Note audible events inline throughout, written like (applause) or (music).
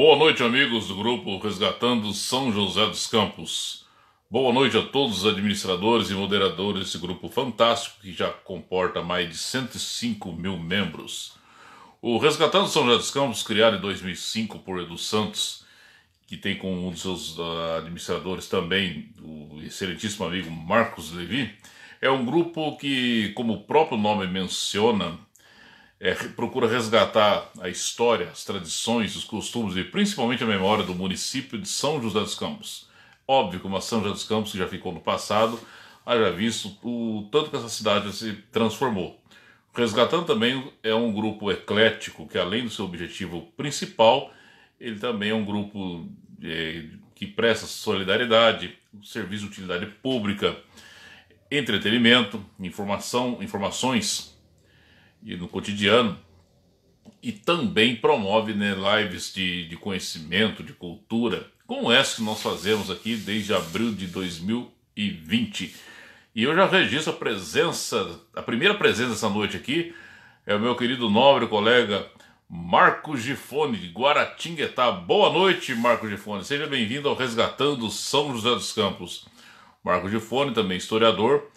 Boa noite, amigos do grupo Resgatando São José dos Campos. Boa noite a todos os administradores e moderadores desse grupo fantástico que já comporta mais de 105 mil membros. O Resgatando São José dos Campos, criado em 2005 por Edu Santos, que tem como um dos seus ah, administradores também o excelentíssimo amigo Marcos Levi, é um grupo que, como o próprio nome menciona, é, procura resgatar a história, as tradições, os costumes e principalmente a memória do município de São José dos Campos. Óbvio, como a São José dos Campos que já ficou no passado, haja visto o tanto que essa cidade se transformou. Resgatando também é um grupo eclético que, além do seu objetivo principal, ele também é um grupo é, que presta solidariedade, serviço de utilidade pública, entretenimento, informação, informações e no cotidiano, e também promove né, lives de, de conhecimento, de cultura, como essa que nós fazemos aqui desde abril de 2020. E eu já registro a presença, a primeira presença essa noite aqui é o meu querido nobre colega Marcos Gifone, de Guaratinguetá. Boa noite, Marcos Gifone. Seja bem-vindo ao Resgatando São José dos Campos. Marcos Gifone, também historiador,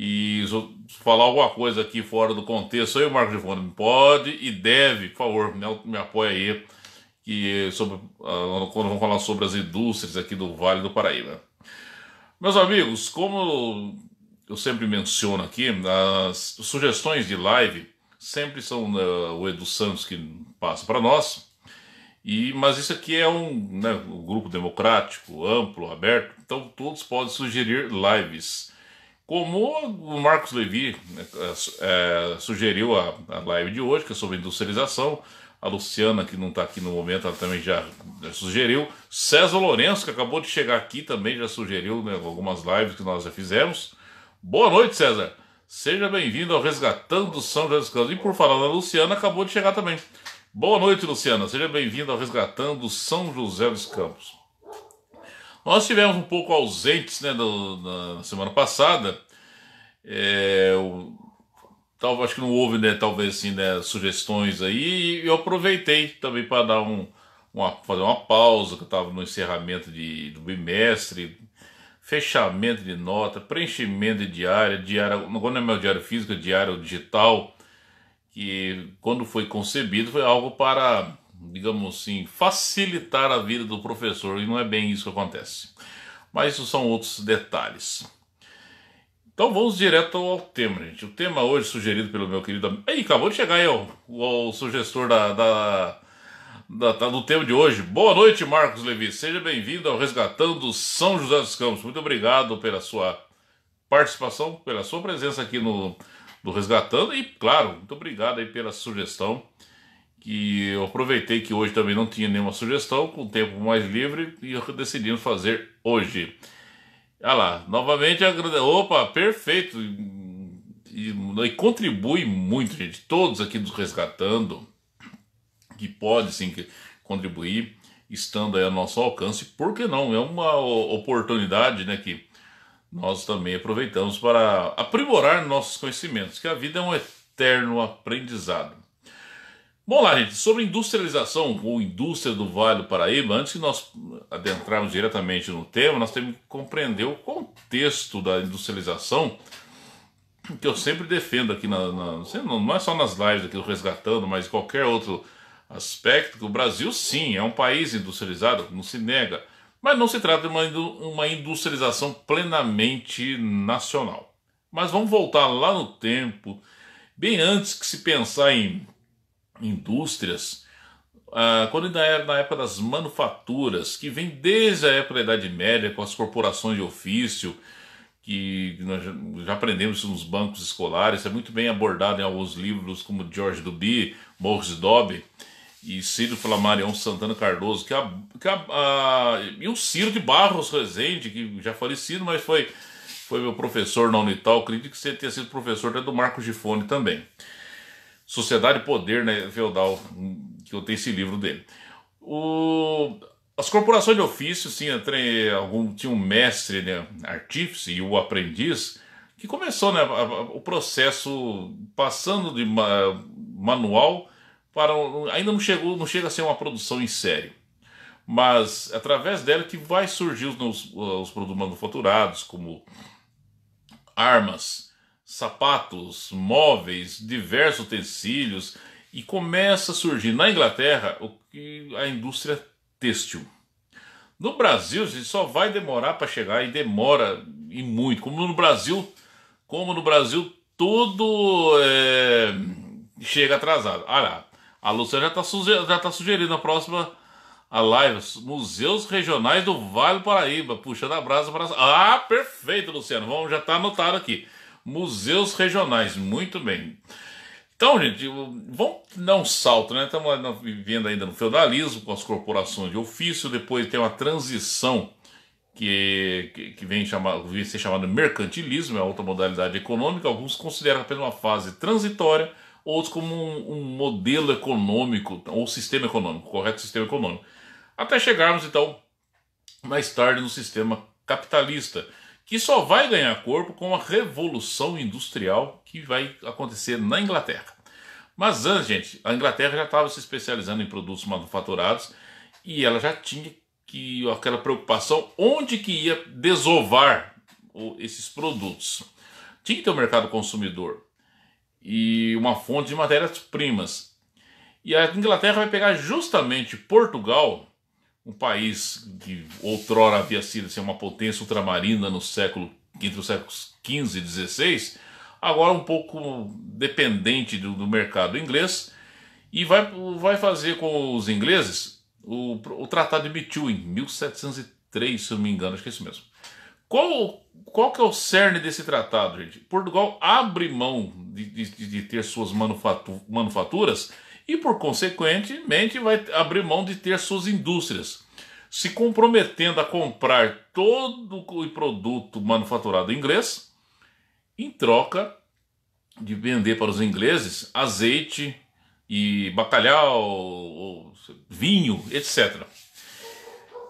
e falar alguma coisa aqui fora do contexto, aí o Marco de Fone pode e deve, por favor, me, apoia aí, que sobre, ah, quando vamos falar sobre as indústrias aqui do Vale do Paraíba. Meus amigos, como eu sempre menciono aqui, as sugestões de live sempre são né, o Edu Santos que passa para nós. E, mas isso aqui é um, né, um grupo democrático, amplo, aberto, então todos podem sugerir lives como o Marcos Levi né, é, sugeriu a, a live de hoje, que é sobre industrialização, a Luciana, que não está aqui no momento, ela também já, já, sugeriu. César Lourenço, que acabou de chegar aqui, também já sugeriu né, algumas lives que nós já fizemos. Boa noite, César. Seja bem-vindo ao Resgatando São José dos Campos. E por falar da Luciana, acabou de chegar também. Boa noite, Luciana. Seja bem-vindo ao Resgatando São José dos Campos. Nós tivemos um pouco ausentes né, do, na semana passada. É, eu, tal, acho que não houve, né, talvez, assim, né, sugestões aí. E eu aproveitei também para dar um, uma, fazer uma pausa, que eu estava no encerramento de, do bimestre, fechamento de nota, preenchimento de diária, diária, quando é meu diário físico, é diário digital, que quando foi concebido foi algo para digamos assim, facilitar a vida do professor, e não é bem isso que acontece. Mas isso são outros detalhes. Então vamos direto ao tema, gente. O tema hoje sugerido pelo meu querido Ei, acabou de chegar aí ó, o, o sugestor da, da, da, do tema de hoje. Boa noite, Marcos Levi. Seja bem-vindo ao Resgatando São José dos Campos. Muito obrigado pela sua participação, pela sua presença aqui no, no Resgatando e, claro, muito obrigado aí pela sugestão que eu aproveitei que hoje também não tinha nenhuma sugestão, com o tempo mais livre, e decidi fazer hoje. Olha ah lá, novamente agradeço. Opa, perfeito! E, e, contribui muito, gente. Todos aqui nos resgatando, que pode sim contribuir, estando aí ao nosso alcance, por que não? É uma oportunidade né, que nós também aproveitamos para aprimorar nossos conhecimentos, que a vida é um eterno aprendizado. Bom lá, gente, sobre industrialização ou indústria do Vale do Paraíba, antes que nós adentrarmos diretamente no tema, nós temos que compreender o contexto da industrialização, que eu sempre defendo aqui, na, na, não é só nas lives aqui do Resgatando, mas em qualquer outro aspecto, que o Brasil sim é um país industrializado, não se nega, mas não se trata de uma, uma industrialização plenamente nacional. Mas vamos voltar lá no tempo, bem antes que se pensar em indústrias, ah, quando ainda era na época das manufaturas, que vem desde a época da Idade Média, com as corporações de ofício, que nós já aprendemos nos bancos escolares, é muito bem abordado em alguns livros como George Duby, Morris Dobby e Ciro Flamarion Santana Cardoso, que, a, que a, a, e o Ciro de Barros Rezende, que já falecido, mas foi, foi meu professor na Unital, acredito que você tenha sido professor até do Marcos Gifone também. Sociedade e Poder né, Feudal, hum, que eu tenho esse livro dele. O, as corporações de ofício, sim, entre, algum, tinha um mestre, né, artífice e o aprendiz, que começou né, o processo passando de manual para ainda não chegou não chega a ser uma produção em série mas através dela que vai surgir os, os produtos manufaturados como armas sapatos, móveis, diversos utensílios e começa a surgir na Inglaterra o que a indústria têxtil. No Brasil, gente, só vai demorar para chegar e demora e muito. Como no Brasil, como no Brasil tudo é, chega atrasado. Olha, a Luciana já está sugerindo, tá sugerindo a próxima a live Museus Regionais do Vale do Paraíba, puxando a brasa para Ah, perfeito, Luciano. Vamos já está anotado aqui. Museus regionais, muito bem. Então, gente, vamos dar um salto, né? Estamos vivendo ainda no feudalismo, com as corporações de ofício, depois tem uma transição que, que, vem, chamar, vem ser chamado mercantilismo, é outra modalidade econômica. Alguns consideram apenas uma fase transitória, outros como um, um modelo econômico, ou sistema econômico, correto sistema econômico. Até chegarmos, então, mais tarde no sistema capitalista, que só vai ganhar corpo com a revolução industrial que vai acontecer na Inglaterra. Mas antes, gente, a Inglaterra já estava se especializando em produtos manufaturados e ela já tinha que aquela preocupação onde que ia desovar esses produtos. Tinha que ter um mercado consumidor e uma fonte de matérias-primas. E a Inglaterra vai pegar justamente Portugal um país que outrora havia sido assim, uma potência ultramarina no século entre os séculos XV e XVI, agora um pouco dependente do, do, mercado inglês e vai, vai fazer com os ingleses o, o Tratado de Mitchell em 1703, se eu não me engano, acho que é isso mesmo. Qual, qual que é o cerne desse tratado, gente? Portugal abre mão de, de, de ter suas manufatu, manufaturas e, por consequentemente, vai abrir mão de ter suas indústrias, se comprometendo a comprar todo o produto manufaturado inglês em troca de vender para os ingleses azeite e bacalhau, vinho, etc.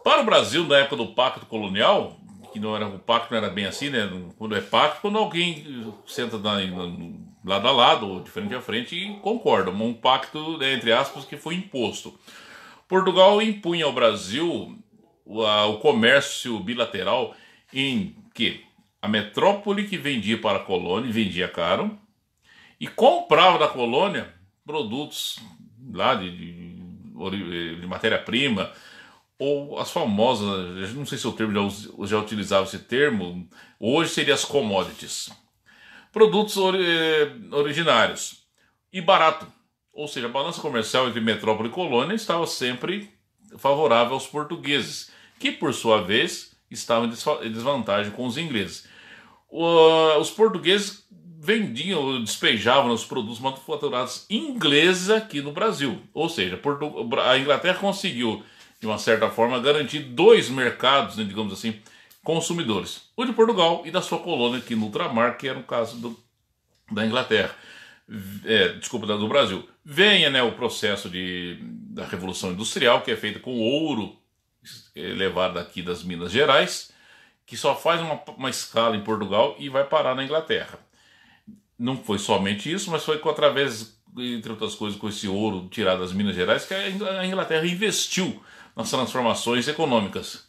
Para o Brasil, na época do Pacto Colonial, que não era o pacto, não era bem assim, né? Quando é pacto, quando alguém senta na lado a lado, de frente a frente, e concordam. Um pacto, né, entre aspas, que foi imposto. Portugal impunha ao Brasil o comércio bilateral em que a metrópole que vendia para a colônia vendia caro e comprava da colônia produtos lá de, de, de matéria-prima ou as famosas, não sei se o termo já, já utilizava esse termo, hoje seria as commodities produtos ori eh, originários. E barato. Ou seja, a balança comercial entre metrópole e colônia estava sempre favorável aos portugueses, que por sua vez estavam em desvantagem com os ingleses. Ah, os portugueses vendiam ou despejavam os produtos manufaturados ingleses aqui no Brasil. Ou seja, a Inglaterra conseguiu, de uma certa forma, garantir dois mercados, né, digamos assim, consumidores ou de Portugal e da sua colônia aqui no ultramar, que era é, o caso do, da Inglaterra, é, desculpa, do Brasil. Venha né, o processo de, da Revolução Industrial, que é feito com ouro é, levado aqui das Minas Gerais, que só faz uma, uma escala em Portugal e vai parar na Inglaterra. Não foi somente isso, mas foi com, através entre outras coisas, com esse ouro tirado das Minas Gerais, que a Inglaterra investiu nas transformações econômicas.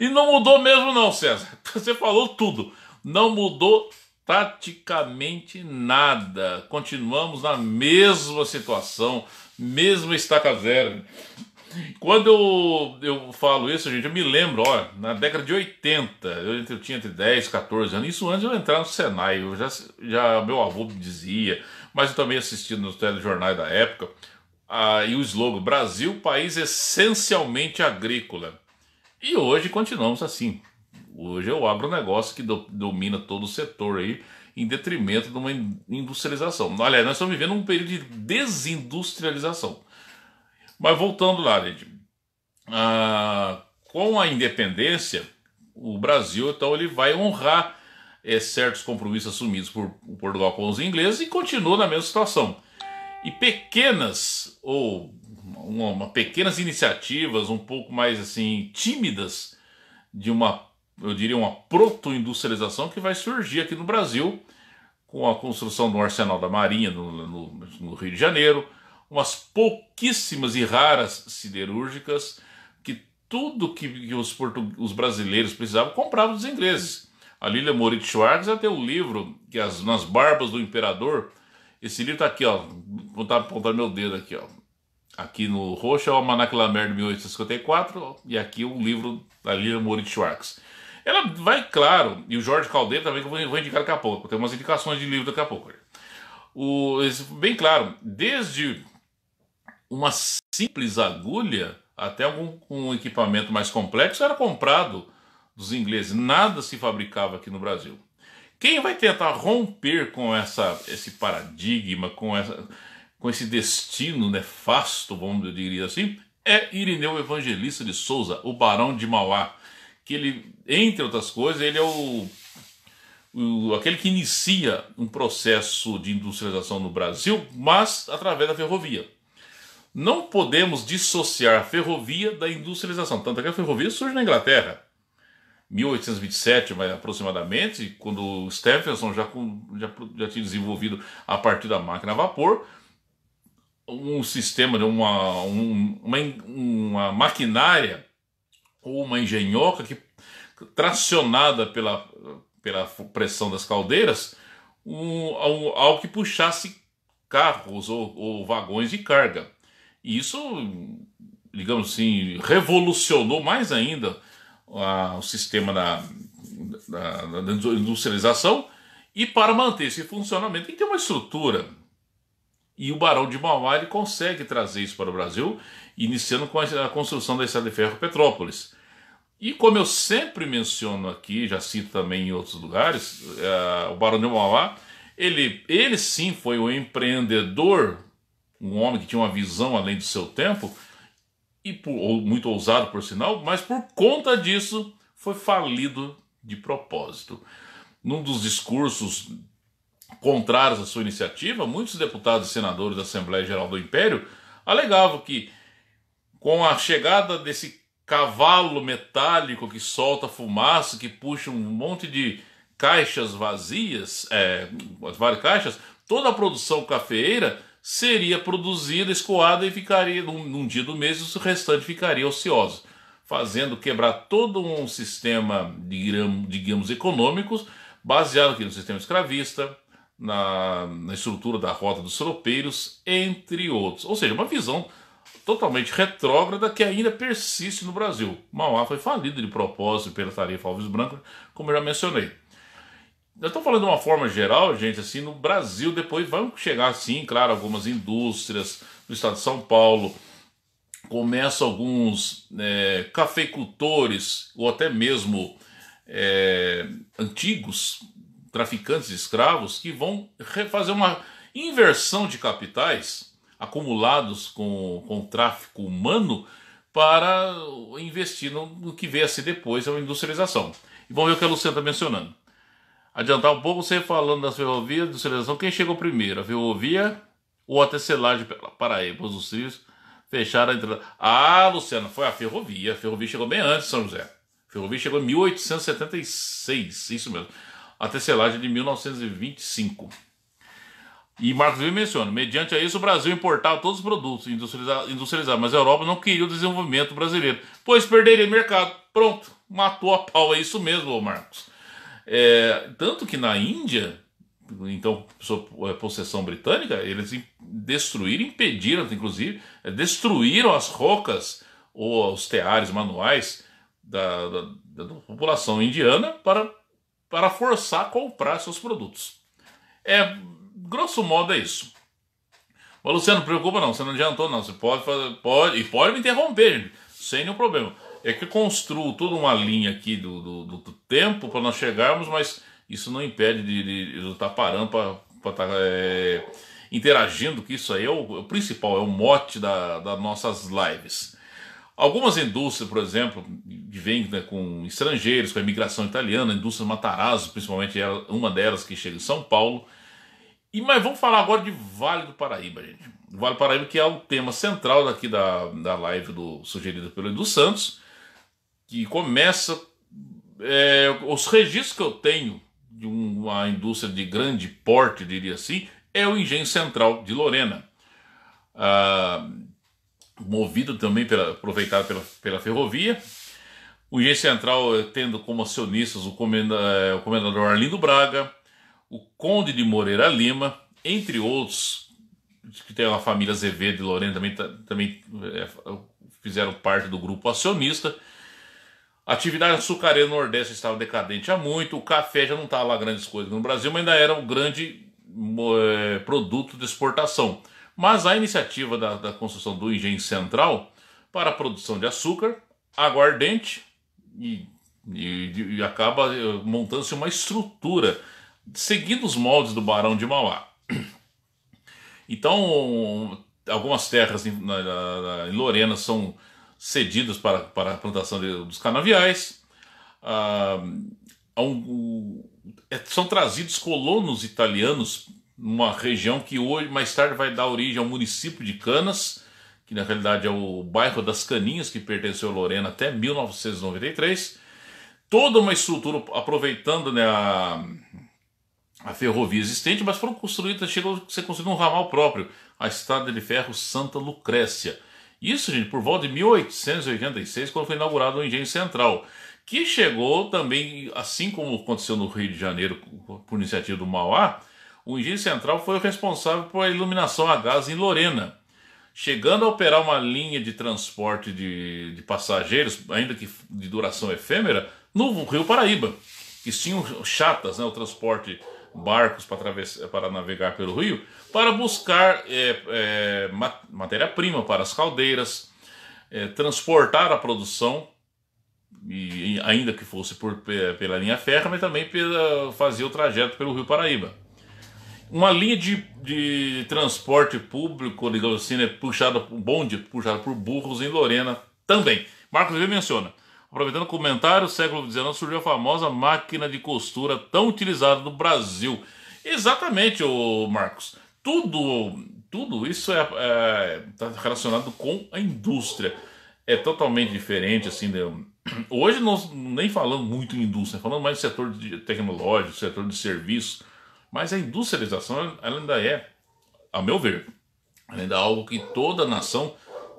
E não mudou mesmo, não, César. (laughs) Você falou tudo. Não mudou praticamente nada. Continuamos na mesma situação, mesmo estaca zero. Quando eu, eu falo isso, gente, eu me lembro, ó, na década de 80, eu, eu tinha entre 10, 14 anos, isso antes de eu entrar no Senai, eu já, já meu avô me dizia, mas eu também assisti nos telejornais da época, ah, e o slogan Brasil, país essencialmente agrícola. E hoje continuamos assim. Hoje é o negócio que do, domina todo o setor aí, em detrimento de uma industrialização. Olha, nós estamos vivendo um período de desindustrialização. Mas voltando lá, gente. Ah, com a independência, o Brasil então ele vai honrar é, certos compromissos assumidos por Portugal com os ingleses e continua na mesma situação. E pequenas ou uma, uma, pequenas iniciativas um pouco mais assim tímidas de uma, eu diria, uma proto-industrialização que vai surgir aqui no Brasil com a construção do Arsenal da Marinha no, no, no Rio de Janeiro, umas pouquíssimas e raras siderúrgicas que tudo que, que os, os, brasileiros precisavam compravam dos ingleses. A Lilia Moritz Schwartz até tem um livro que as, nas barbas do imperador. Esse livro está aqui, ó. Vou apontar meu dedo aqui, ó Aqui no roxo é o Almanac Lamer de 1854 e aqui o um livro da Lila Moritz Schwartz. Ela vai, claro, e o Jorge Caldeira também, que eu vou indicar daqui a pouco, tem umas indicações de livro daqui a pouco. O, bem claro, desde uma simples agulha até algum um equipamento mais complexo era comprado dos ingleses, nada se fabricava aqui no Brasil. Quem vai tentar romper com essa, esse paradigma, com essa, com esse destino nefasto, vamos eu diria assim, é Irineu Evangelista de Souza, o Barão de Mauá, que ele, entre outras coisas, ele é o, o aquele que inicia um processo de industrialização no Brasil, mas através da ferrovia. Não podemos dissociar a ferrovia da industrialização, tanto é que a ferrovia surge na Inglaterra. 1827, mais aproximadamente, quando o Stephenson já, já, já tinha desenvolvido a partir da máquina a vapor, um sistema, né, uma, uma, uma maquinária ou uma engenhoca que, tracionada pela, pela pressão das caldeiras, um, um, algo que puxasse carros ou, ou vagões de carga. E isso, digamos assim, revolucionou mais ainda a, o sistema da, da, da industrialização. E para manter esse funcionamento tem que ter uma estrutura e o Barão de Mauá ele consegue trazer isso para o Brasil, iniciando com a construção da Estrada de Ferro Petrópolis. E como eu sempre menciono aqui, já cito também em outros lugares, uh, o Barão de Mauá, ele, ele sim foi um empreendedor, um homem que tinha uma visão além do seu tempo, e por, ou muito ousado por sinal, mas por conta disso foi falido de propósito. Num dos discursos contrários à sua iniciativa, muitos deputados e senadores da Assembleia Geral do Império alegavam que, com a chegada desse cavalo metálico que solta fumaça, que puxa um monte de caixas vazias, é, várias caixas, toda a produção cafeeira seria produzida, escoada e ficaria, num, num dia do mês, o restante ficaria ocioso, fazendo quebrar todo um sistema, digamos, econômicos, baseado aqui no sistema escravista, na, na estrutura da Rota dos Tropeiros, entre outros. Ou seja, uma visão totalmente retrógrada que ainda persiste no Brasil. Mauá foi falido de propósito pela tarifa Alves Branco, como eu já mencionei. Eu estou falando de uma forma geral, gente, assim, no Brasil depois vão chegar, sim, claro, algumas indústrias no estado de São Paulo, começam alguns é, cafeicultores ou até mesmo é, antigos traficantes de escravos que vão fazer uma inversão de capitais acumulados com, com o tráfico humano para investir no, que veio a ser depois é a industrialização. E vamos ver o que a Luciana está mencionando. Adiantar um pouco, você falando das ferrovias, industrialização, quem chegou primeiro, a ferrovia ou a tecelagem pela Paraíba, os rios fecharam a entrada. Ah, Luciana, foi a ferrovia, a ferrovia chegou bem antes de São José. A ferrovia chegou em 1876, isso mesmo a tecelagem de 1925. E Marcos Vives menciona: mediante a isso, o Brasil importava todos os produtos industrializados, industrializados, mas a Europa não queria o desenvolvimento brasileiro, pois perderia mercado. Pronto, matou a pau, é isso mesmo, Marcos. É, tanto que na Índia, então, sua é, possessão britânica, eles destruíram, impediram, inclusive, é, destruíram as rocas ou os teares manuais da, da, da população indiana para para forçar a comprar seus produtos. É, grosso modo é isso. Mas Luciano, não preocupa não, você não adiantou não, você pode fazer, pode, e pode me interromper, sem nenhum problema. É que eu construo toda uma linha aqui do, do, do tempo para nós chegarmos, mas isso não impede de eu estar parando para estar tá, é, interagindo, que isso aí é o, é o, principal, é o mote da, das nossas lives. Algumas indústrias, por exemplo, que vêm né, com estrangeiros, com a imigração italiana, a indústria Matarazzo, principalmente ela, uma delas que chega em São Paulo. E mas vamos falar agora de Vale do Paraíba, gente. vale do Paraíba que é o tema central daqui da, da live do sugerida pelo Edu Santos, que começa é, os registros que eu tenho de uma indústria de grande porte, diria assim, é o engenho central de Lorena. Ah, movido também pela aproveitado pela, pela ferrovia. O G Central eh, tendo como acionistas o, comenda, eh, o comendador Arlindo Braga, o Conde de Moreira Lima, entre outros, que tem a família Azevedo e Lorena também, também é, fizeram parte do grupo acionista. A atividade açucareira no Nordeste estava decadente há muito, o café já não estava tá lá grandes coisas no Brasil, mas ainda era um grande é, produto de exportação mas a iniciativa da, da construção do engenho central para a produção de açúcar, aguardente e, e, e acaba eh, montando-se uma estrutura seguindo os moldes do Barão de Mauá. Então, algumas terras em, na, na, em Lorena são cedidas para, para a plantação de, dos canaviais. Ah, um, é, são trazidos colonos italianos numa região que hoje mais tarde vai dar origem ao município de Canas, que na realidade é o bairro das Caninhas, que pertenceu a Lorena até 1993. Toda uma estrutura aproveitando né, a, a ferrovia existente, mas foram construídas, chegou a ser construído um ramal próprio, a Estrada de Ferro Santa Lucrécia. Isso, gente, por volta de 1886, quando foi inaugurado o Engenho Central, que chegou também, assim como aconteceu no Rio de Janeiro, por iniciativa do Mauá, o engenheiro central foi o responsável pela iluminação a gás em Lorena, chegando a operar uma linha de transporte de, de passageiros, ainda que de duração efêmera, no Rio Paraíba, que tinham chatas, né, o transporte barcos para, para navegar pelo rio, para buscar é, é, matéria-prima para as caldeiras, é, transportar a produção, e, ainda que fosse por, pela linha férrea, mas também pela, fazia o trajeto pelo Rio Paraíba uma linha de, de transporte público, digamos assim, né, puxada por bonde, puxada por burros em Lorena também. Marcos V menciona. Aproveitando o comentário, século XIX surgiu a famosa máquina de costura tão utilizada no Brasil. Exatamente, o Marcos. Tudo, tudo isso é, é tá relacionado com a indústria. É totalmente diferente, assim, né? Hoje nós nem falamos muito em indústria, falando mais do setor tecnológico, setor de serviço, mas a industrialização ela ainda é, a meu ver, ainda é algo que toda nação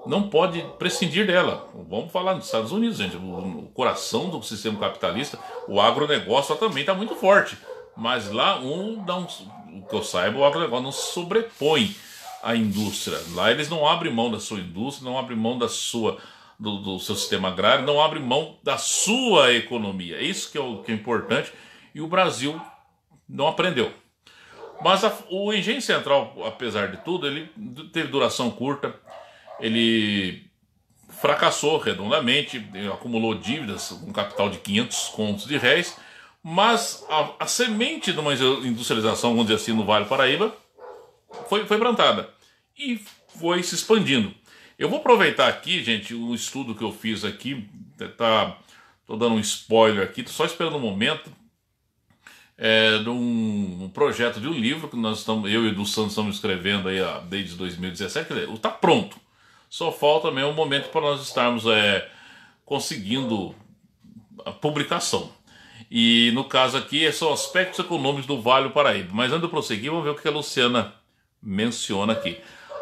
não pode prescindir dela. Vamos falar nos Estados Unidos, gente. O, coração do sistema capitalista, o agronegócio também está muito forte. Mas lá, um, dá um, o que eu saiba, o agronegócio não sobrepõe a indústria. Lá eles não abrem mão da sua indústria, não abrem mão da sua do, do seu sistema agrário, não abrem mão da sua economia. É isso que é o que é importante. E o Brasil não aprendeu. Mas a, o Engenho Central, apesar de tudo, ele teve duração curta, ele fracassou redondamente, acumulou dívidas com um capital de 500 contos de réis, mas a, a, semente de uma industrialização, vamos dizer assim, no Vale Paraíba foi, foi plantada e foi se expandindo. Eu vou aproveitar aqui, gente, o estudo que eu fiz aqui, tá, tá tô dando um spoiler aqui, tô só esperando um momento, é, de um, projeto de um livro que nós estamos, eu e o Edu Santos estamos escrevendo aí ó, desde 2017, está pronto. Só falta mesmo um momento para nós estarmos é, conseguindo a publicação. E no caso aqui é são aspectos econômicos do Vale do Paraíba. Mas antes de prosseguir, vamos ver o que a Luciana menciona aqui.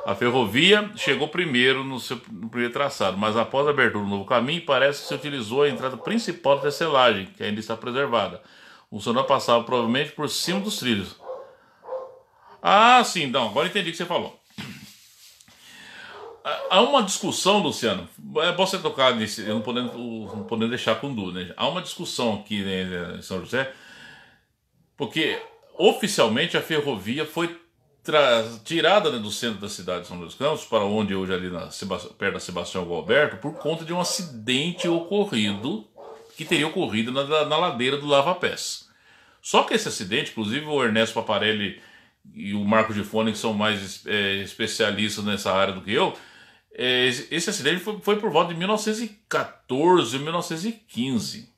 A ferrovia chegou primeiro no, seu, no primeiro traçado, mas após a abertura do novo caminho, parece que se utilizou a entrada principal da selagem que ainda está preservada o senhor passava provavelmente por cima dos trilhos. Ah, sim, então agora entendi o que você falou. Há uma discussão, Luciano. É bom você tocar nesse. Eu não podendo, não podendo deixar com dúvida. Né? Há uma discussão aqui né, em São José, porque oficialmente a ferrovia foi tirada né, do centro da cidade de São dos Campos, para onde hoje ali na, perto da Sebastião Gualberto, por conta de um acidente ocorrido que teria ocorrido na, na ladeira do Lava Pés. Só que esse acidente, inclusive o Ernesto Paparelli e o Marco de Fone, que são mais é, especialistas nessa área do que eu, é, esse acidente foi, foi por volta de 1914, 1915.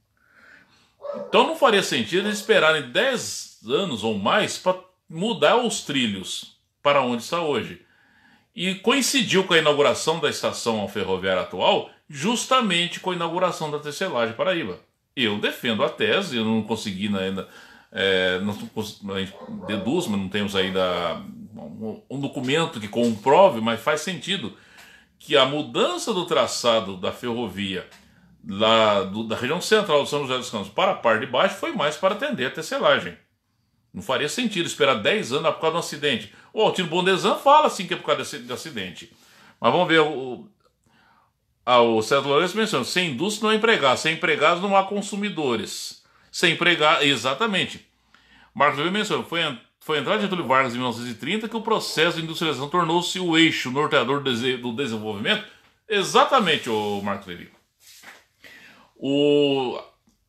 Então não faria sentido eles esperarem 10 anos ou mais para mudar os trilhos para onde está hoje. E coincidiu com a inauguração da estação ferroviária atual, justamente com a inauguração da tecelagem Paraíba. Eu defendo a tese, eu não consegui né, ainda. É, gente deduz, mas não temos ainda um documento que comprove, mas faz sentido que a mudança do traçado da ferrovia da, do, da região central de São José dos Campos para a parte de baixo foi mais para atender a tecelagem. Não faria sentido esperar 10 anos por causa de um acidente. O Altino Bondesan fala assim que é por causa de acidente. Mas vamos ver o, ah, o Sérgio Lourenço mencionou: sem indústria não há empregados, sem empregados não há consumidores. Sem empregados, exatamente. Marcos Weber mencionou: foi, foi a entrada de Getúlio Vargas em 1930 que o processo de industrialização tornou-se o eixo norteador do desenvolvimento. Exatamente, o Marcos Weber. O,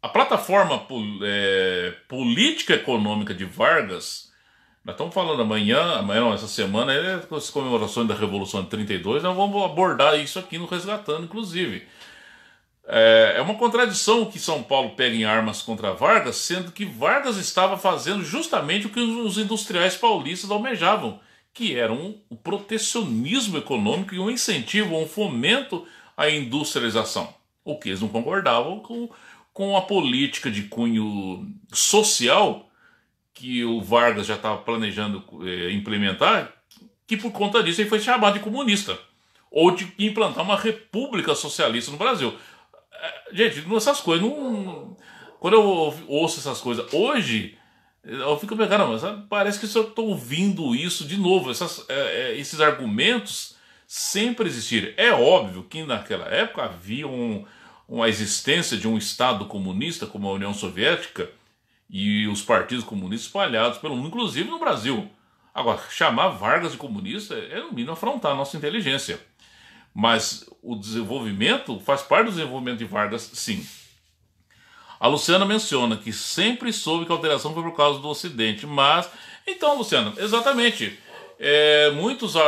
a plataforma é, política econômica de Vargas nós estamos falando amanhã, amanhã não, essa semana, é com as comemorações da Revolução de 32, nós vamos abordar isso aqui no Resgatando, inclusive. É, é, uma contradição que São Paulo pega em armas contra Vargas, sendo que Vargas estava fazendo justamente o que os industriais paulistas almejavam, que era um protecionismo econômico e um incentivo, um fomento à industrialização. O que eles não concordavam com, com a política de cunho social que o Vargas já estava planejando eh, implementar, que por conta disso ele foi chamado de comunista ou de implantar uma república socialista no Brasil. Eh, gente, essas coisas não. Quando eu ouço essas coisas hoje, eu fico meio, caramba, sabe? parece que eu estou ouvindo isso de novo. Essas, eh, esses argumentos sempre existiram. É óbvio que naquela época havia um, uma existência de um Estado comunista como a União Soviética e os partidos comunistas espalhados pelo mundo, inclusive no Brasil. Agora, chamar Vargas de comunista é, no mínimo, afrontar a nossa inteligência. Mas o desenvolvimento faz parte do desenvolvimento de Vargas, sim. A Luciana menciona que sempre soube que a alteração foi por causa do Ocidente, mas. Então, Luciana, exatamente. É, muitos, a,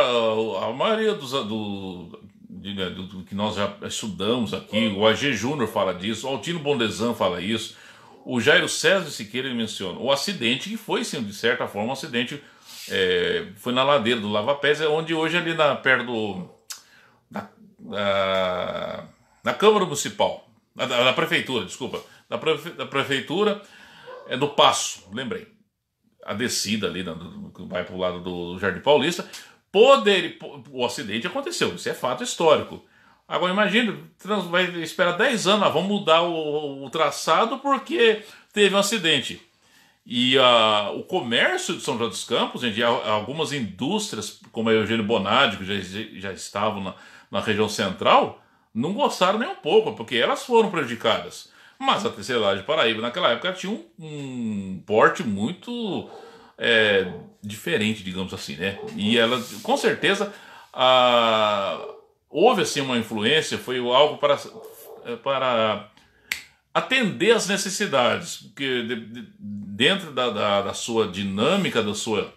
a, maioria dos. Do, do, que nós já estudamos aqui, o AG Júnior fala disso, o Altino Bondezan fala isso, o Jairo César Siqueira menciona o acidente, que foi, sim, de certa forma, um acidente. É, foi na ladeira do Lava Pés, é onde hoje é ali na, perto do, da, da, Câmara Municipal, da, da, Prefeitura, desculpa, da, prefe, da Prefeitura é do Passo, lembrei. A descida ali, que vai para o lado do Jardim Paulista. Poder, o acidente aconteceu, isso é fato histórico. Agora imagine, trans, vai esperar 10 anos, ah, vamos mudar o, o, traçado porque teve um acidente. E ah, o comércio de São João dos Campos, gente, algumas indústrias, como a Eugênio Bonardi, que já, já estavam na, na região central, não gostaram nem um pouco, porque elas foram prejudicadas. Mas a de Paraíba naquela época tinha um, um porte muito é, diferente, digamos assim, né? E ela, com certeza, a, houve assim uma influência, foi algo para, eh, para atender às necessidades, porque de, de, dentro da, da, da, sua dinâmica, da sua,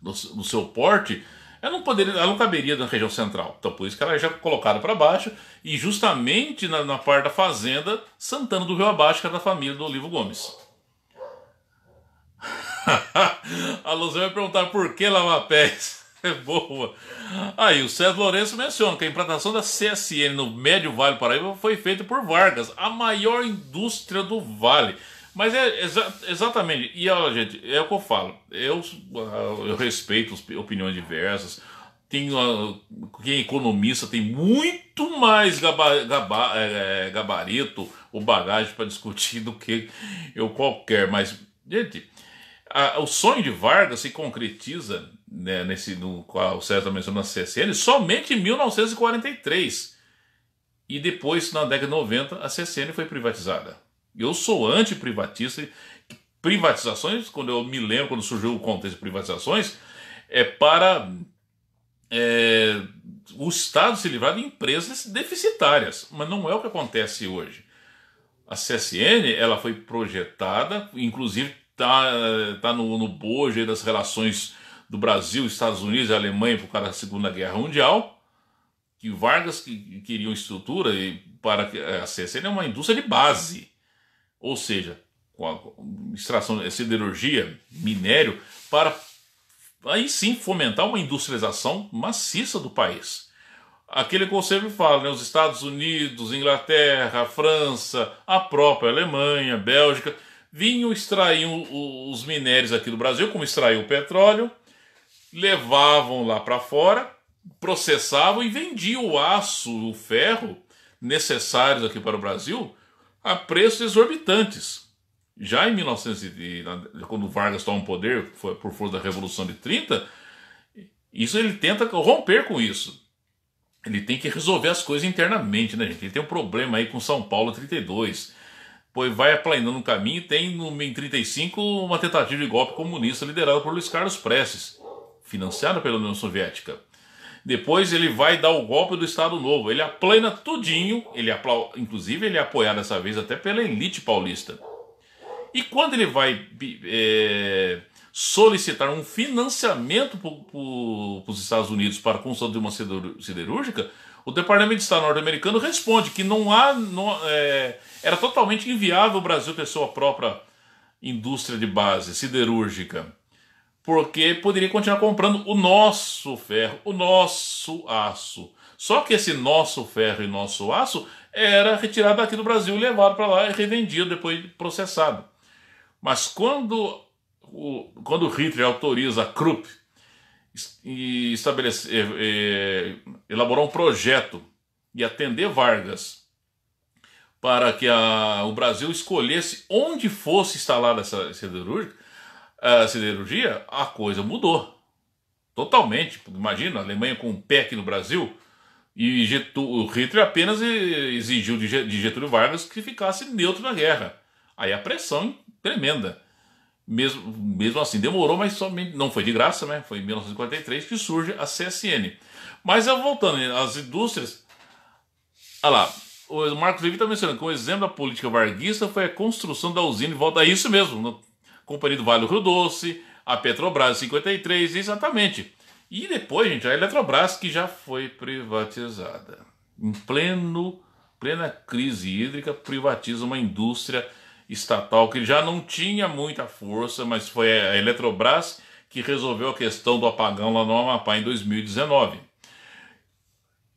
do, do, seu porte, ela não poderia, ela não caberia na região central. Então por isso que ela é já colocada para baixo e justamente na, na, parte da fazenda Santana do Rio Abaixo, que era é da família do Olivo Gomes. (laughs) A Luzia vai perguntar por que lavar pés. É (laughs) boa. Aí o César Lourenço menciona que a implantação da CSN no Médio Vale Paraíba foi feita por Vargas, a maior indústria do Vale. Mas é exa exatamente, e ó, gente, é o que eu falo. Eu, ah, eu respeito opiniões diversas. Tem, ah, quem é economista tem muito mais gaba, gaba, é, gabarito ou bagagem para discutir do que eu qualquer. Mas, gente, a, o sonho de Vargas se concretiza né, nesse no qual o César mencionou na CSN, somente em 1943. E depois, na década de 90, a CSN foi privatizada. Eu sou anti-privatista. Privatizações, quando eu me lembro, quando surgiu o contexto de privatizações, é para é, o Estado se livrar de empresas deficitárias. Mas não é o que acontece hoje. A CSN ela foi projetada, inclusive está tá no, no bojo das relações do Brasil, Estados Unidos e Alemanha por causa da Segunda Guerra Mundial, que Vargas que uma estrutura e para que é, a CSN é uma indústria de base, ou seja, com a extração, é, siderurgia, minério, para aí sim fomentar uma industrialização maciça do país. Aquele que eu sempre falo, né, os Estados Unidos, Inglaterra, França, a própria Alemanha, Bélgica, vinham extrair os minérios aqui do Brasil, como extraiu o petróleo, levavam lá para fora, processavam e vendiam o aço, o ferro necessários aqui para o Brasil a preços exorbitantes. Já em 1900, quando Vargas toma o poder, foi por força da Revolução de 30, isso ele tenta romper com isso. Ele tem que resolver as coisas internamente, né, gente? Ele tem um problema aí com São Paulo 32. Pois vai aplanando o caminho e tem em 35 uma tentativa de golpe comunista liderada por Luiz Carlos Prestes financiada pela União Soviética. Depois ele vai dar o golpe do Estado Novo. Ele aplana tudinho, ele apla... inclusive ele é apoiado dessa vez até pela elite paulista. E quando ele vai é, solicitar um financiamento para pro, os Estados Unidos para a construção de uma siderúrgica, o Departamento de Estado norte-americano responde que não há. Não, é, era totalmente inviável o Brasil ter sua própria indústria de base siderúrgica porque poderia continuar comprando o nosso ferro, o nosso aço. Só que esse nosso ferro e nosso aço era retirado daqui do Brasil, levado para lá e revendido, depois processado. Mas quando o, quando Hitler autoriza a Krupp e estabelecer, eh, eh, elaborar um projeto e atender Vargas para que a, o Brasil escolhesse onde fosse instalada essa siderúrgica, a é, siderurgia, a coisa mudou. Totalmente. Imagina, a Alemanha com um PEC no Brasil, e Getú, Hitler apenas exigiu de Getúlio Vargas que ficasse neutro na guerra. Aí a pressão tremenda. Mesmo, mesmo assim, demorou, mas somente, não foi de graça, né? Foi em 1943 que surge a CSN. Mas é, voltando às indústrias, olha lá, o Marcos Levy está mencionando que um exemplo da política varguista foi a construção da usina em volta. É isso mesmo, Companhia do Vale do Rio Doce, a Petrobras 53, exatamente. E depois, gente, a Eletrobras que já foi privatizada. Em pleno, plena crise hídrica, privatiza uma indústria estatal que já não tinha muita força, mas foi a Eletrobras que resolveu a questão do apagão lá no Amapá em 2019.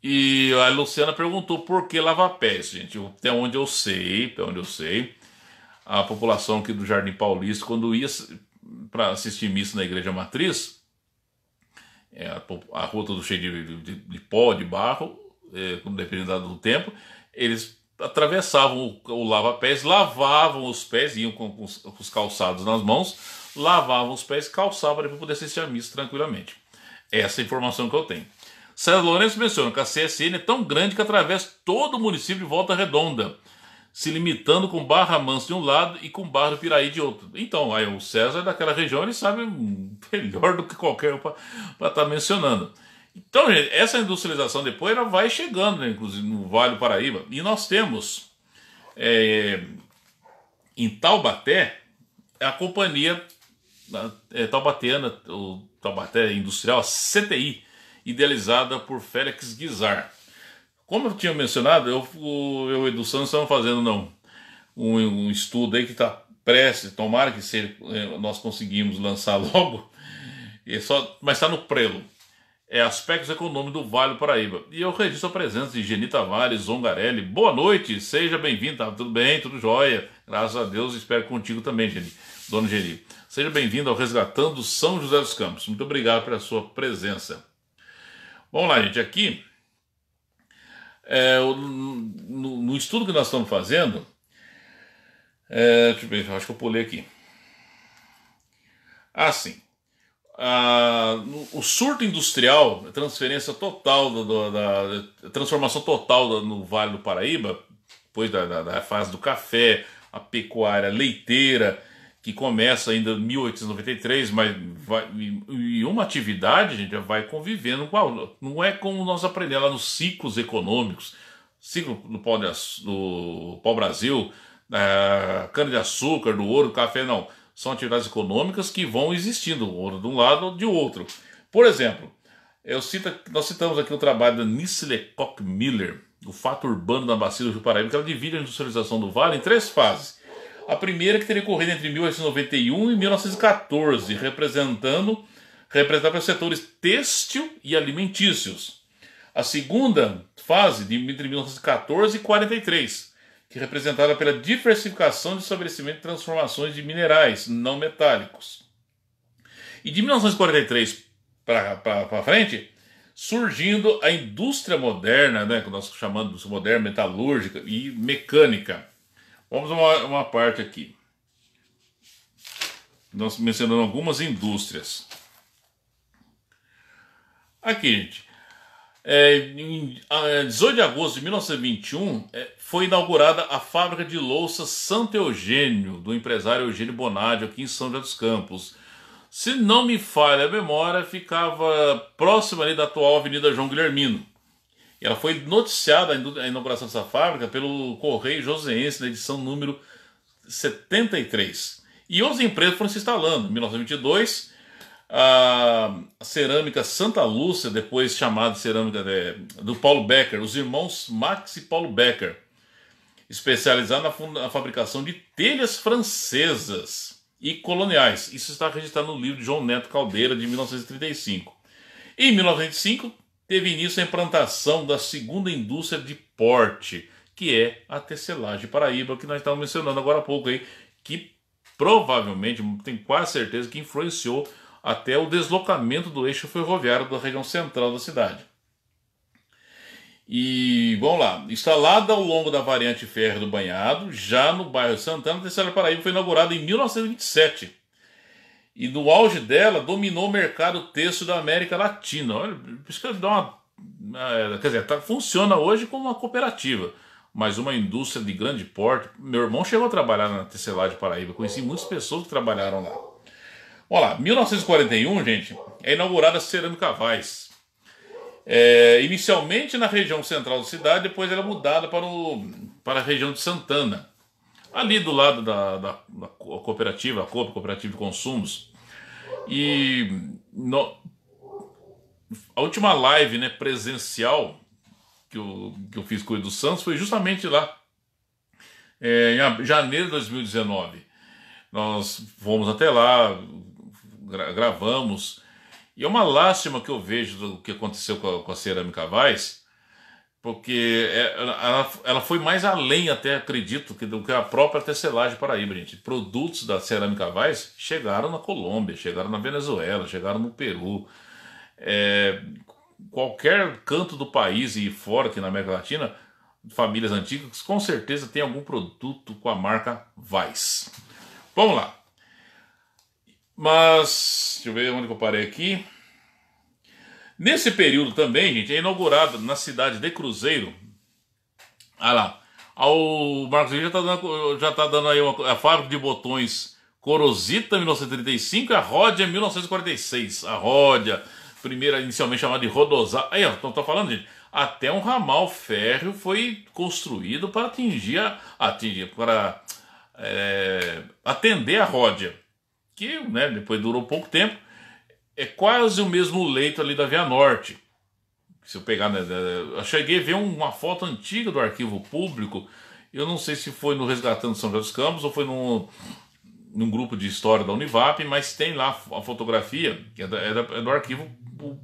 E a Luciana perguntou por que lava pés, gente. Até onde eu sei, até onde eu sei, a população aqui do Jardim Paulista, quando ia para assistir missa na Igreja Matriz, é, a, a, rua toda cheia de, de, de pó, de barro, é, dependendo do tempo, eles atravessavam o, o lava-pés, lavavam os pés, iam com, com, os, com, os, calçados nas mãos, lavavam os pés, calçavam para poder assistir a missa tranquilamente. Essa é a informação que eu tenho. César Lourenço menciona que a CSN é tão grande que atravessa todo o município de Volta Redonda se limitando com Barra manso de um lado e com Barra do Piraí de outro. Então, aí o César é daquela região ele sabe (laughs) melhor do que qualquer um para estar tá mencionando. Então, gente, essa industrialização depois ela vai chegando, né, inclusive no Vale do Paraíba. E nós temos é, em Taubaté a companhia é, Taubateana, ou Taubaté Industrial, CTI, idealizada por Félix Guizar. Como eu tinha mencionado, eu, eu e o Edu Santos estamos fazendo não, um, um estudo aí que está prestes, tomara que se é, nós conseguimos lançar (laughs) logo, e é só, mas está no prelo. É Aspectos Econômicos do Vale Paraíba. E eu registro a presença de Geni Tavares, Zongarelli. Boa noite, seja bem-vindo. Tá, tudo bem, tudo jóia. Graças a Deus, espero contigo também, Geni. Dono Geni. Seja bem-vindo ao Resgatando São José dos Campos. Muito obrigado pela sua presença. Vamos lá, gente. Aqui é, no, no, estudo que nós estamos fazendo, é, ver, acho que eu pulei aqui. Assim, ah, ah o surto industrial, a transferência total, do, da, da transformação total no Vale do Paraíba, depois da, da, da, fase do café, a pecuária leiteira, que começa ainda em 1893, mas vai, e uma atividade, gente, vai convivendo com a Não é como nós aprendemos lá nos ciclos econômicos, ciclo do pó brasil cana-de-açúcar, do ouro, do café, não. São atividades econômicas que vão existindo, de um lado ou de outro. Por exemplo, eu cito, nós citamos aqui o trabalho da Nice Lecoq Miller, o fato urbano da bacia do Rio Paraíba, que ela divide a industrialização do vale em três fases a primeira que teria ocorrido entre 1891 e 1914, representando representada pelos setores têxtil e alimentícios. A segunda fase, de entre 1914 e 43, que representada pela diversificação de estabelecimento e transformações de minerais não metálicos. E de 1943 para frente, surgindo a indústria moderna, né, que nós chamamos de moderna, metalúrgica e mecânica Vamos uma, uma parte aqui. Nós mencionando algumas indústrias. Aqui, gente. É, em 18 é, de agosto de 1921, é, foi inaugurada a fábrica de louças Santo Eugênio, do empresário Eugênio Bonadio, aqui em São José dos Campos. Se não me falha a memória, ficava próxima ali da atual Avenida João Guilhermino. Ela foi noticiada a inauguração dessa fábrica pelo Correio Joseense na edição número 73. E onze empresas foram se instalando. Em 1922, a cerâmica Santa Lúcia, depois chamada cerâmica de, do Paulo Becker, os irmãos Max e Paulo Becker, especializada na, na fabricação de telhas francesas e coloniais. Isso está registrado no livro de João Neto Caldeira, de 1935. Em 1905, teve início a implantação da segunda indústria de porte, que é a tecelagem Paraíba, que nós estávamos mencionando agora há pouco aí, que provavelmente, tenho quase certeza, que influenciou até o deslocamento do eixo ferroviário da região central da cidade. E vamos lá, instalada ao longo da variante férrea do Banhado, já no bairro Santana, a Tecelagem Paraíba foi inaugurada em 1927 e no auge dela dominou o mercado têxtil da América Latina. Olha, isso que uma. Quer dizer, tá, funciona hoje como uma cooperativa, mas uma indústria de grande porte. Meu irmão chegou a trabalhar na Tecelagem Paraíba, conheci muitas pessoas que trabalharam lá. Olha lá, 1941, gente, é inaugurada a Cerâmica Vaz. É, inicialmente na região central da cidade, depois era é mudada para, o, para a região de Santana ali do lado da, da, da cooperativa, a Coop, Cooperativa de Consumos. E no, a última live né, presencial que eu, que eu fiz com o Edu Santos foi justamente lá, é, em janeiro de 2019. Nós fomos até lá, gra gravamos, e é uma lástima que eu vejo do que aconteceu com a, com a Cerâmica Vaz, porque é, ela, ela foi mais além, até acredito, que do que a própria tecelagem Paraíba, gente. Produtos da Cerâmica Vaz chegaram na Colômbia, chegaram na Venezuela, chegaram no Peru. É, qualquer canto do país e fora aqui na América Latina, famílias antigas com certeza tem algum produto com a marca Vaz. Vamos lá. Mas, deixa eu ver onde eu parei aqui. Nesse período também, gente, é inaugurada na cidade de Cruzeiro. Olha lá. Ah, o Marcos já está dando, já tá dando aí uma, a fábrica de botões Corosita 1935 e a Rodia 1946. A Rodia, primeira inicialmente chamada de Rodosá. Aí, ó, então falando, gente. Até um ramal férreo foi construído para atingir, a, atingir para é, atender a Rodia, que né, depois durou pouco tempo é quase o mesmo leito ali da Via Norte. Se eu pegar, né, né eu cheguei a ver uma foto antiga do arquivo público. Eu não sei se foi no Resgatando São José dos Campos ou foi num, num grupo de história da Univap, mas tem lá a fotografia, que é, da, é, da, é do arquivo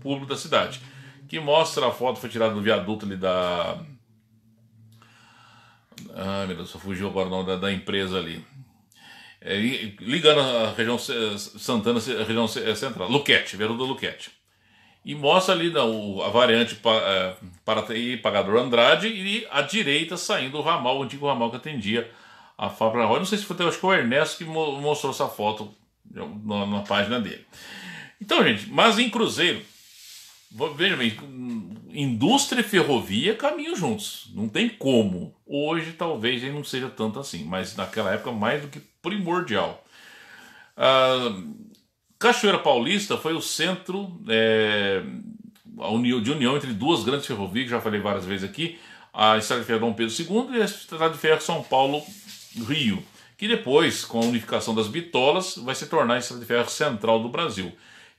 público da cidade, que mostra a foto, foi tirada do viaduto ali da. Ah, meu Deus, só fugiu agora o nome da, da empresa ali é, ligando a região Santana, a região é, central, Luquete, do Luquete. E mostra ali não, né, a variante é, Paraty, Pagador Andrade e à direita saindo o ramal, o antigo ramal que atendia a Fábio Roy. Não sei se foi, acho que o Ernesto que mostrou essa foto na, na página dele. Então, gente, mas em Cruzeiro, veja bem, indústria e ferrovia caminham juntos. Não tem como. Hoje talvez não seja tanto assim, mas naquela época mais do que primordial. Ah, Cachoeira Paulista foi o centro é, de união entre duas grandes ferrovias, já falei várias vezes aqui, a Estrada de Ferro Dom Pedro II e a Estrada de Ferro São Paulo-Rio, que depois, com a unificação das bitolas, vai se tornar a Estrada de Ferro Central do Brasil.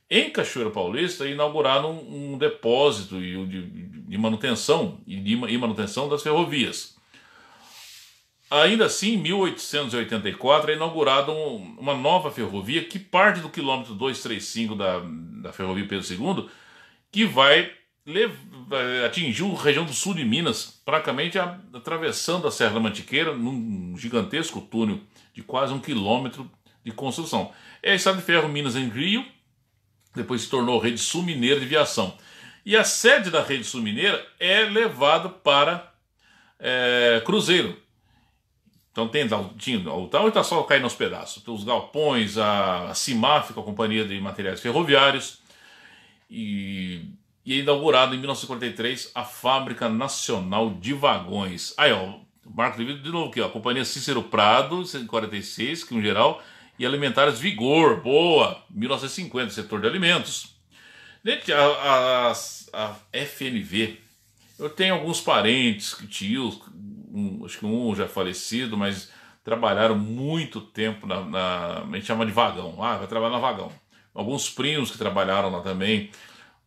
Em Cachoeira Paulista, é inauguraram um depósito de manutenção e de manutenção das ferrovias. Ainda assim, em 1884 é inaugurada um, uma nova ferrovia que parte do quilômetro 235 da, da ferrovia Pedro II, que vai atingiu a região do sul de Minas, praticamente a, atravessando a Serra da Mantiqueira, num gigantesco túnel de quase um quilômetro de construção. É a Estrada de Ferro Minas em Rio, depois se tornou Rede Sul Mineira de Viação. E a sede da Rede Sul Mineira é levada para é, Cruzeiro. Então tem, tinha, tá o tal está só caindo aos pedaços. Os galpões, a, a CIMAF, com a Companhia de Materiais Ferroviários, e, e é inaugurado em 1943 a Fábrica Nacional de Vagões. Aí, ó, Marco de Vida de novo aqui, ó, a Companhia Cícero Prado, 146, que é um geral, e Alimentares Vigor, boa, 1950, setor de alimentos. Gente, a, a, a FNV, eu tenho alguns parentes, tios, um, acho que um já é falecido, mas trabalharam muito tempo na, na, a gente chama de vagão, ah, vai trabalhar na vagão. Alguns primos que trabalharam lá também.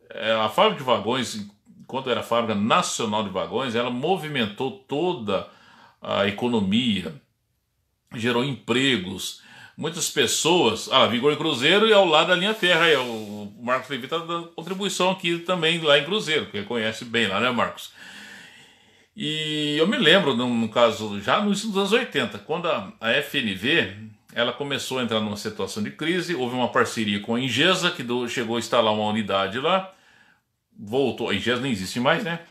É, a fábrica de vagões, enquanto era fábrica nacional de vagões, ela movimentou toda a economia, gerou empregos. Muitas pessoas, ah, Vigor e Cruzeiro e ao lado da linha Terra, aí, o Marcos Levi tá dando contribuição aqui também lá em Cruzeiro, que conhece bem lá, né, Marcos? E eu me lembro, no caso, já nos anos 80, quando a, a FNV ela começou a entrar numa situação de crise, houve uma parceria com a Ingesa, que do, chegou a instalar uma unidade lá, voltou, a Ingesa nem existe mais, né?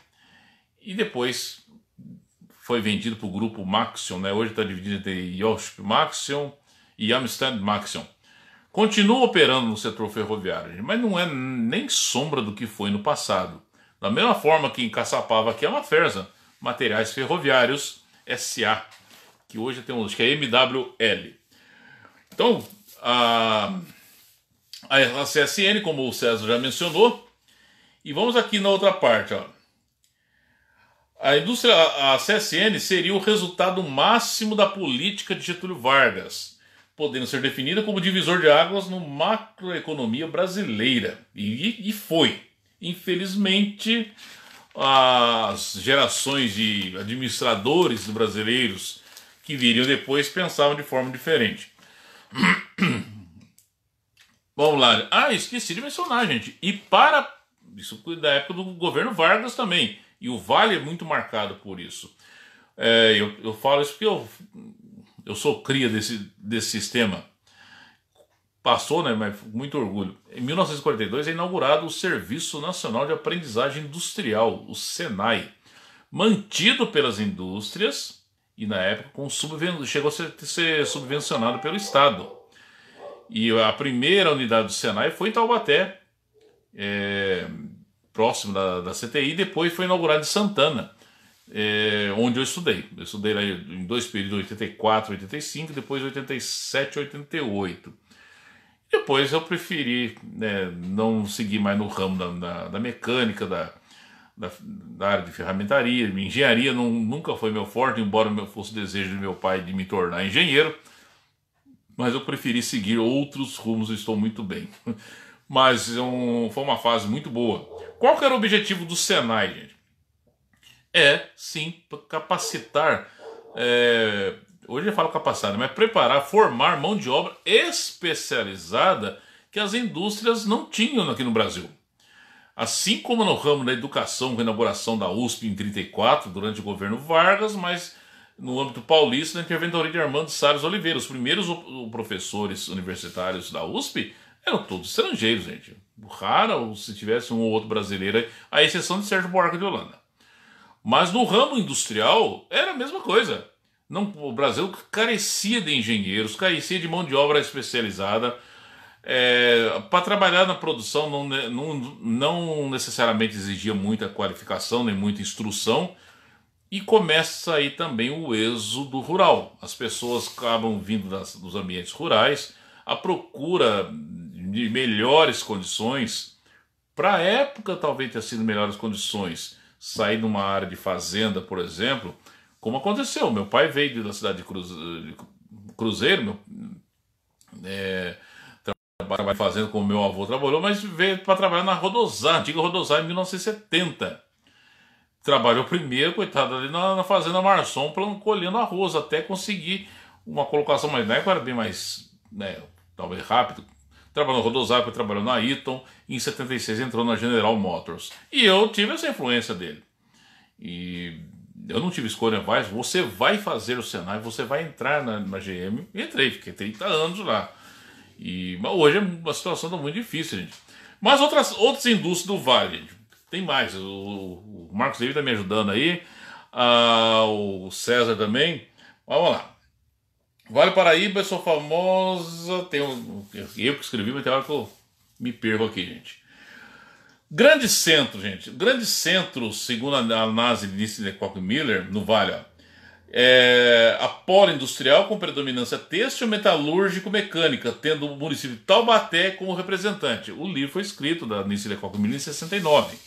E depois foi vendido para o grupo Maxion, né? Hoje está dividido entre Josp Maxion e Amsterdam Maxion. Continua operando no setor ferroviário, mas não é nem sombra do que foi no passado. Da mesma forma que em Caçapava, aqui é uma ferza. Materiais Ferroviários SA, que hoje tem um, acho que é MWL. Então, a, a CSN, como o César já mencionou, e vamos aqui na outra parte. Ó. A indústria, a CSN seria o resultado máximo da política de Getúlio Vargas, podendo ser definida como divisor de águas no macroeconomia brasileira. E, e foi. Infelizmente, as gerações de administradores brasileiros que viriam depois pensavam de forma diferente. (clears throat) Vamos lá. Ah, esqueci de mencionar, gente. E para. Isso da época do governo Vargas também. E o Vale é muito marcado por isso. É, eu, eu falo isso porque eu, eu sou cria desse, desse sistema passou, né, mas muito orgulho. Em 1942 é inaugurado o Serviço Nacional de Aprendizagem Industrial, o SENAI, mantido pelas indústrias e na época com subven... chegou a ser, ser subvencionado pelo Estado. E a primeira unidade do Senai foi em Taubaté, é, próximo da, da CTI, e depois foi inaugurada em Santana, é, onde eu estudei. Eu estudei lá em dois períodos, 84, 85, depois 87, 88. Depois eu preferi né, não seguir mais no ramo da, da, da mecânica, da, da, da, área de ferramentaria, engenharia não, nunca foi meu forte, embora meu, fosse o desejo do meu pai de me tornar engenheiro, mas eu preferi seguir outros rumos, estou muito bem. (laughs) Mas é um, foi uma fase muito boa. Qual que era o objetivo do Senai, gente? É, sim, capacitar é, Hoje eu falo com a passada, mas preparar, formar mão de obra especializada que as indústrias não tinham aqui no Brasil. Assim como no ramo da educação, com a inauguração da USP em 34, durante o governo Vargas, mas no âmbito paulista, na interventoria de Armando Salles Oliveira. Os primeiros professores universitários da USP eram todos estrangeiros, gente. Raro se tivesse um ou outro brasileiro, à exceção de Sérgio Buarque de Holanda. Mas no ramo industrial era a mesma coisa. Não, o Brasil carecia de engenheiros, carecia de mão de obra especializada é, para trabalhar na produção. Não, não, não necessariamente exigia muita qualificação nem muita instrução. E começa aí também o êxodo rural. As pessoas acabam vindo das, dos ambientes rurais à procura de melhores condições. Para a época, talvez tenha sido melhores condições. Sair de uma área de fazenda, por exemplo, como aconteceu, meu pai veio da cidade de, Cruz, de Cruzeiro, meu, é, trabalho fazendo como meu avô trabalhou, mas veio para trabalhar na Rodosá, antiga Rodosá, em 1970. Trabalhou primeiro, coitado, ali na, na fazenda Marçom, colhendo arroz, até conseguir uma colocação mais. Na é era bem mais, né, talvez rápido. Trabalhou na Rodosá, trabalhou na Eaton, e em 76 entrou na General Motors. E eu tive essa influência dele. E eu não tive escolha mais, você vai fazer o Senai, você vai entrar na, na GM. E entrei, fiquei 30 anos lá. E hoje é uma situação muito difícil, gente. Mas outras, outras indústrias do Vale, gente. tem mais. O, o Marcos David está me ajudando aí, ah, o César também. Vamos lá. Vale Paraíba, sou famosa. Tem um, eu que escrevi, mas tem hora que eu me perco aqui, gente. Grande centro, gente. Grande centro, segundo a análise de Nisse Lecoq Miller, no Vale, ó, é a polo industrial com predominância têxtil, metalúrgico, mecânica, tendo o município de Taubaté como representante. O livro foi escrito da de Lecoq Miller em 69.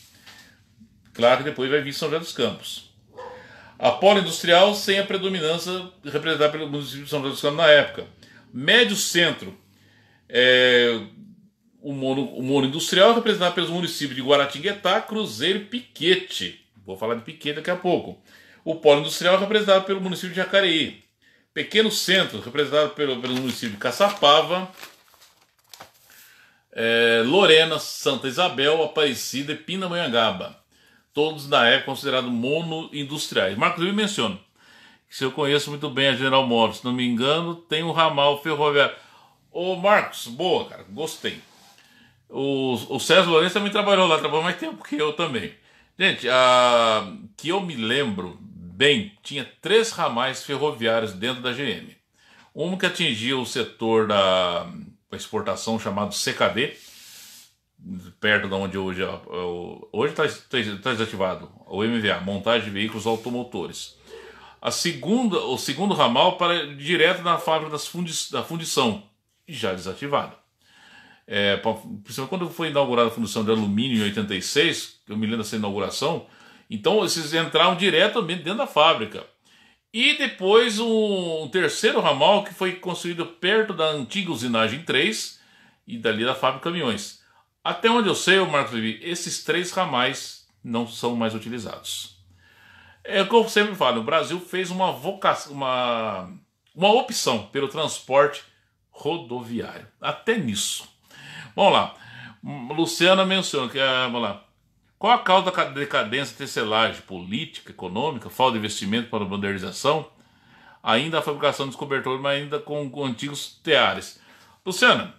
Claro que depois vai vir São José dos Campos. A polo industrial sem a predominância representada pelo município de São José dos Campos na época. Médio centro, é, o mono o industrial é representado pelos municípios de Guaratinguetá, Cruzeiro e Piquete. Vou falar de Piquete daqui a pouco. O polo industrial é representado pelo município de Jacareí. Pequeno centro, representado pelo, pelo município de Caçapava, é, Lorena, Santa Isabel, Aparecida e Pindamonhangaba. Todos na época considerados monoindustriais. Marcos Livre menciona que se eu conheço muito bem a General Motors, se não me engano, tem um ramal ferroviário. Ô Marcos, boa, cara, gostei. O, o César Lourenço também trabalhou lá, trabalhou mais tempo que eu também. Gente, a, que eu me lembro bem, tinha três ramais ferroviários dentro da GM. Um que atingia o setor da, exportação chamado CKD, perto de onde hoje é é hoje está tá, tá desativado o MVA, montagem de veículos automotores. A segunda, o segundo ramal para direto na fábrica das fundis, da fundição, já desativado. É, pra, quando foi inaugurada a fundição de alumínio em 86, eu me lembro dessa inauguração, então esses entraram diretamente dentro da fábrica. E depois um, um terceiro ramal que foi construído perto da antiga usinagem 3 e dali da fábrica caminhões. Até onde eu sei, Marcos Levi, esses três ramais não são mais utilizados. É o que eu sempre falo, o Brasil fez uma vocação, uma, uma opção pelo transporte rodoviário. Até nisso. Vamos lá. Luciana menciona que ah, vamos lá. Qual a causa da decadência tecelagem? Política, econômica, falta de investimento para modernização? Ainda a fabricação dos cobertores, mas ainda com, com antigos teares. Luciana,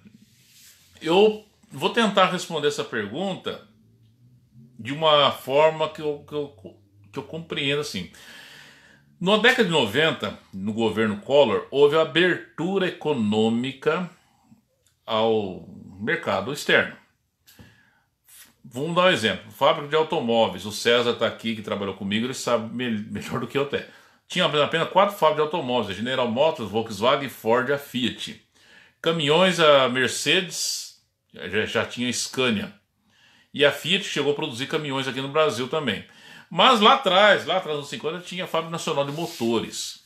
eu vou tentar responder essa pergunta de uma forma que eu, que eu, que eu compreendo assim. Na década de 90, no governo Collor, houve abertura econômica ao mercado externo. Vamos dar um exemplo. Fábrica de automóveis. O César está aqui, que trabalhou comigo, ele sabe (laughs) melhor do que eu até. Tinha apenas quatro fábricas de automóveis: General Motors, Volkswagen, Ford e a Fiat. Caminhões, a Mercedes, já, já tinha a Scania. E a Fiat chegou a produzir caminhões aqui no Brasil também. Mas lá atrás, lá atrás nos 50, tinha a Fábrica Nacional de Motores.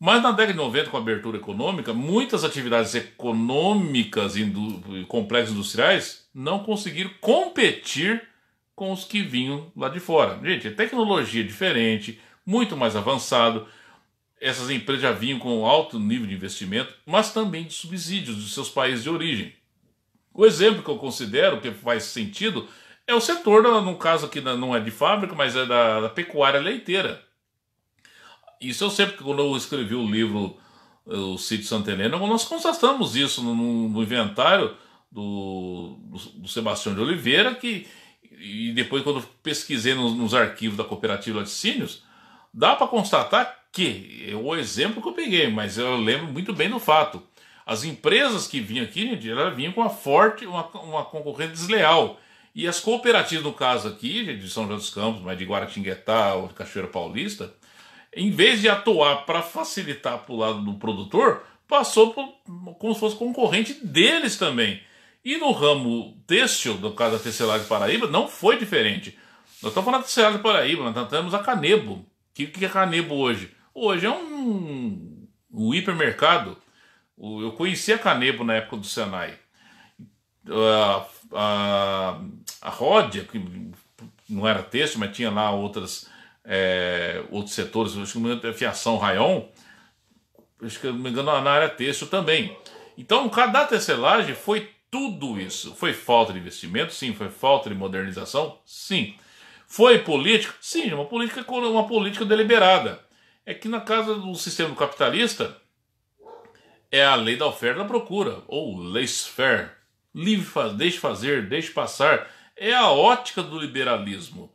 Mas na década de 90, com a abertura econômica, muitas atividades econômicas e indu complexos industriais não conseguiram competir com os que vinham lá de fora. Gente, é tecnologia diferente, muito mais avançado. Essas empresas já vinham com alto nível de investimento, mas também de subsídios dos seus países de origem. O exemplo que eu considero que faz sentido é o setor, no caso aqui não é de fábrica, mas é da, da pecuária leiteira isso eu sempre quando eu escrevi o livro eh, O Sítio Santa nós constatamos isso no, no inventário do, do, do, Sebastião de Oliveira, que e depois quando pesquisei nos, nos arquivos da cooperativa Laticínios, dá para constatar que é o exemplo que eu peguei, mas eu lembro muito bem do fato. As empresas que vinham aqui, né, elas vinham com uma forte, uma, uma concorrência desleal. E as cooperativas, no caso aqui, de São José dos Campos, mas de Guaratinguetá ou de Cachoeira Paulista, em vez de atuar para facilitar para o lado do produtor, passou por, como se fosse concorrente deles também. E no ramo têxtil, no caso da Tecelagem Paraíba, não foi diferente. Nós estamos falando da Tecelagem Paraíba, nós temos a Canebo. O que, que é Canebo hoje? Hoje é um, um hipermercado. Eu conheci a Canebo na época do Senai. A, ah, a, a Ródia, que não era texto, mas tinha lá outras é, outros setores, acho que não é fiação Rayon, acho que não me engano, na área têxtil também. Então, o caso da tecelagem foi tudo isso. Foi falta de investimento? Sim. Foi falta de modernização? Sim. Foi política? Sim, uma política, uma política deliberada. É que na casa do sistema capitalista é a lei da oferta e da procura, ou laissez-faire. Livre, deixe fazer, deixe passar. É a ótica do liberalismo.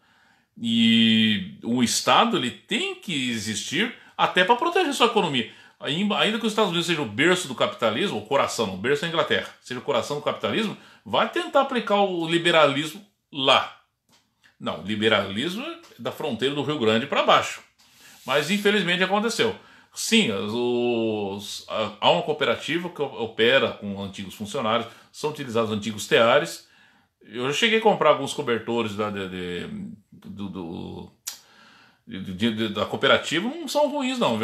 E o Estado ele tem que existir até para proteger sua economia. Ainda que os Estados Unidos seja o berço do capitalismo, o coração, o berço da é Inglaterra, seja o coração do capitalismo, vai tentar aplicar o liberalismo lá. Não, liberalismo é da fronteira do Rio Grande para baixo. Mas infelizmente aconteceu. Sim, os, a, há uma cooperativa que opera com antigos funcionários, são utilizados antigos teares. Eu já cheguei a comprar alguns cobertores da, de, de do, do, do, da cooperativa não são ruins, não,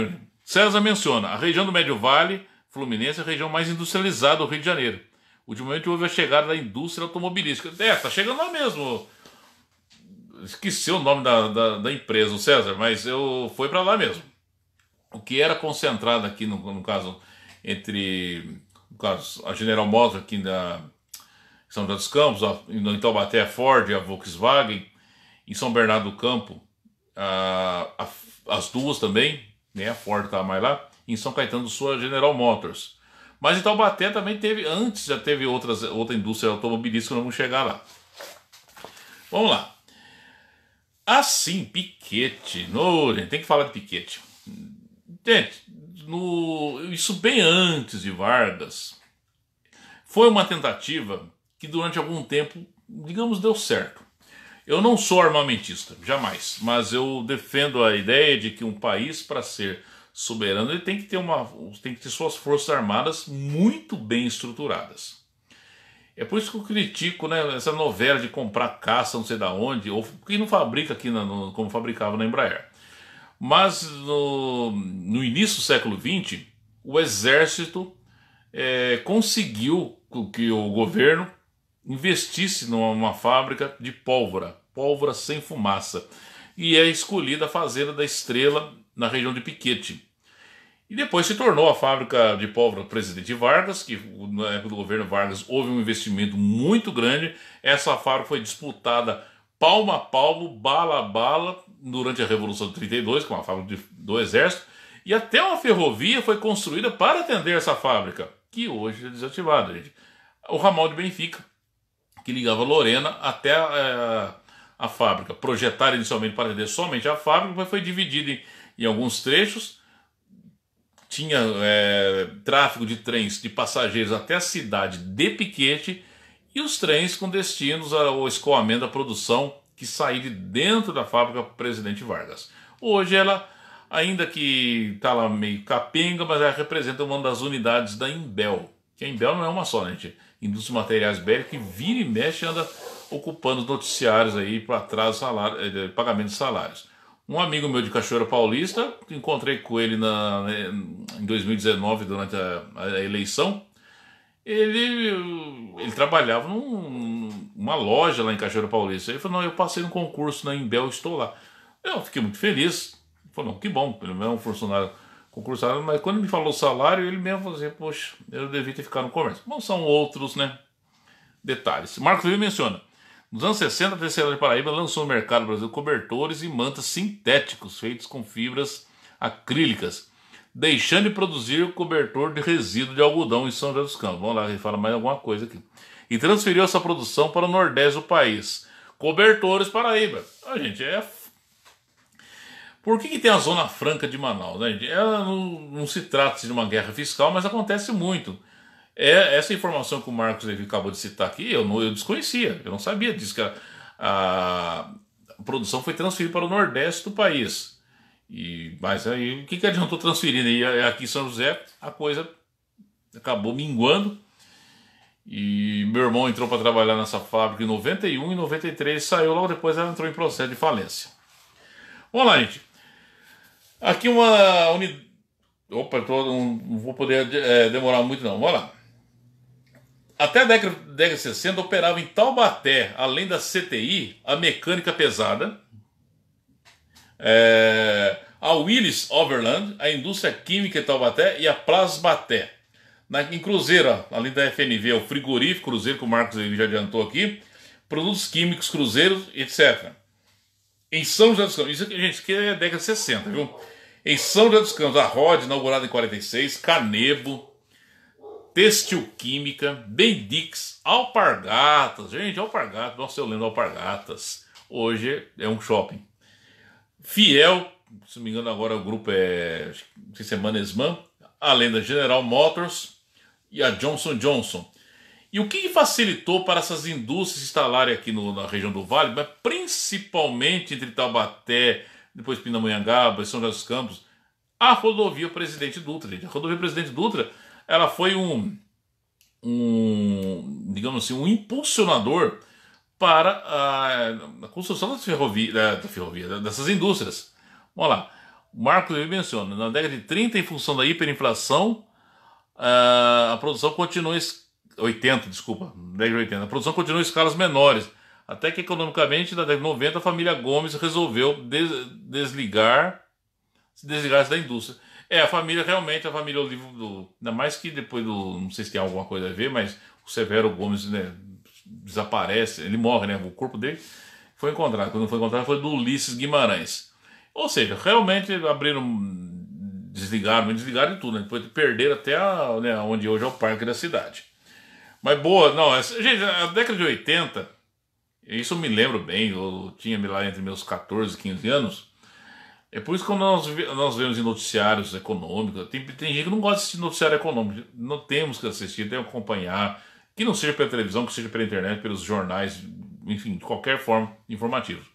César menciona a região do Médio Vale, Fluminense, é a região mais industrializada do Rio de Janeiro. Ultimamente houve a chegada da indústria automobilística. É, tá chegando lá mesmo. Esqueci o nome da, da, da empresa, o César, mas eu foi para lá mesmo. O que era concentrado aqui, no, no caso, entre no caso, a General Motors aqui da, são José dos Campos, a, no Itaubaté a Ford, a Volkswagen, em São Bernardo do Campo, a, a, as duas também, né? A Ford estava mais lá, em São Caetano do Sul, a General Motors. Mas em Taubaté também teve, antes já teve outras, outra indústria automobilística, não vamos chegar lá. Vamos lá. Assim, Piquete. No, gente, tem que falar de Piquete. Gente, no, isso bem antes de Vargas, foi uma tentativa que durante algum tempo, digamos, deu certo. Eu não sou armamentista, jamais, mas eu defendo a ideia de que um país, para ser soberano, ele tem que ter, uma, tem que ter suas forças armadas muito bem estruturadas. É por isso que eu critico né, essa novela de comprar caça não sei da onde, ou que não fabrica aqui na, no, como fabricava na Embraer. Mas no, no início do século XX, o exército é, conseguiu que o governo investisse numa fábrica de pólvora, pólvora sem fumaça, e é escolhida a Fazenda da Estrela, na região de Piquete. E depois se tornou a fábrica de pólvora Presidente Vargas, que na época do governo Vargas houve um investimento muito grande. Essa fábrica foi disputada palmo a palmo, bala a bala, durante a Revolução de 32, com a fábrica de, do Exército. E até uma ferrovia foi construída para atender essa fábrica, que hoje é desativada, gente. O ramal de Benfica, que ligava Lorena até a, é, a fábrica. Projetaram inicialmente para atender somente a fábrica, mas foi dividido em, em alguns trechos. Tinha é, tráfego de trens de passageiros até a cidade de Piquete e os trens com destinos ao escoamento da produção que saía de dentro da fábrica Presidente Vargas. Hoje ela, ainda que está lá meio capenga, mas ela representa uma das unidades da Imbel. Que a Imbel não é uma só, né, gente? indústria de materiais bélicos, que vira e mexe anda ocupando os noticiários aí para atraso salário, eh, pagamento de salários. Um amigo meu de Cachoeira Paulista, encontrei com ele na, né, em 2019, durante a, a eleição. Ele, ele trabalhava numa loja lá em Cachoeira Paulista. Ele falou: Não, eu passei no concurso na né, Imbel, estou lá. Eu fiquei muito feliz. Ele falou: Não, que bom, pelo menos é um funcionário concursado, mas quando me falou salário, ele mesmo falou assim, poxa, eu devia ter ficado no comércio. Bom, são outros, né, detalhes. Marcos Vivi menciona, nos anos 60, a Terceira de Paraíba lançou no mercado Brasil cobertores e mantas sintéticos feitos com fibras acrílicas, deixando de produzir cobertor de resíduo de algodão em São José dos Campos. Vamos lá, ele fala mais alguma coisa aqui. E transferiu essa produção para o nordeste do país. Cobertores Paraíba. Ah, gente, é por que, que tem a Zona Franca de Manaus? Né, Ela não, não, se trata de uma guerra fiscal, mas acontece muito. É, essa informação que o Marcos acabou de citar aqui, eu, não, eu desconhecia, eu não sabia disso, que a, a produção foi transferida para o Nordeste do país. E, mas aí, o que, que adiantou transferir? Né? E aqui em São José, a coisa acabou minguando. E meu irmão entrou para trabalhar nessa fábrica em 91 e 93 saiu, logo depois ela entrou em processo de falência. Vamos lá, gente. Aqui uma unidade. Opa, tô, não, não vou poder é, demorar muito não. Vamos lá. Até a década, de 60 operava em Taubaté, além da CTI, a mecânica pesada, é, a Willis Overland, a indústria química em Taubaté e a Plasmaté. Na, em Cruzeiro, além da FNV, o frigorífico Cruzeiro, que o Marcos já adiantou aqui, produtos químicos Cruzeiros, etc. Em São José dos Campos, isso, gente, isso aqui é década de 60, viu? Em São José dos Campos, a ROD, inaugurada em 46, Canebo, Textil Química, Bendix, Alpargatas. Gente, Alpargatas, nossa, eu lembro Alpargatas. Hoje é um shopping. Fiel, se não me engano, agora o grupo é. Não sei se é Manesman. A lenda General Motors e a Johnson Johnson. E o que facilitou para essas indústrias instalarem aqui no, na região do Vale, mas principalmente entre Taubaté, depois Pindamonhangaba, São José dos Campos, a rodovia Presidente Dutra. Gente. A rodovia Presidente Dutra ela foi um, um digamos assim, um impulsionador para a, a construção das ferrovias, da, da ferrovia, dessas indústrias. Vamos lá. O Marcos menciona, na década de 30, em função da hiperinflação, a, ah, a produção continuou 80, desculpa, década de 80. A produção continua em escalas menores, até que economicamente, na década de 90, a família Gomes resolveu des desligar, desligar-se da indústria. É, a família realmente, a família Olivo, do, ainda mais que depois do, não sei se tem alguma coisa a ver, mas o Severo Gomes né, desaparece, ele morre, né? O corpo dele foi encontrado. Quando foi encontrado foi do Ulisses Guimarães. Ou seja, realmente abriram desligaram, desligaram de tudo, né? Depois perderam até a, né, onde hoje é o parque da cidade. Mas boa, não, essa, gente, a década de 80, isso eu me lembro bem, eu tinha lá entre meus 14 e 15 anos. É por isso que nós, nós vemos em noticiários econômicos, tem, tem gente que não gosta de assistir noticiário econômico, não temos que assistir, tem que acompanhar, que não seja pela televisão, que seja pela internet, pelos jornais, enfim, de qualquer forma, informativos.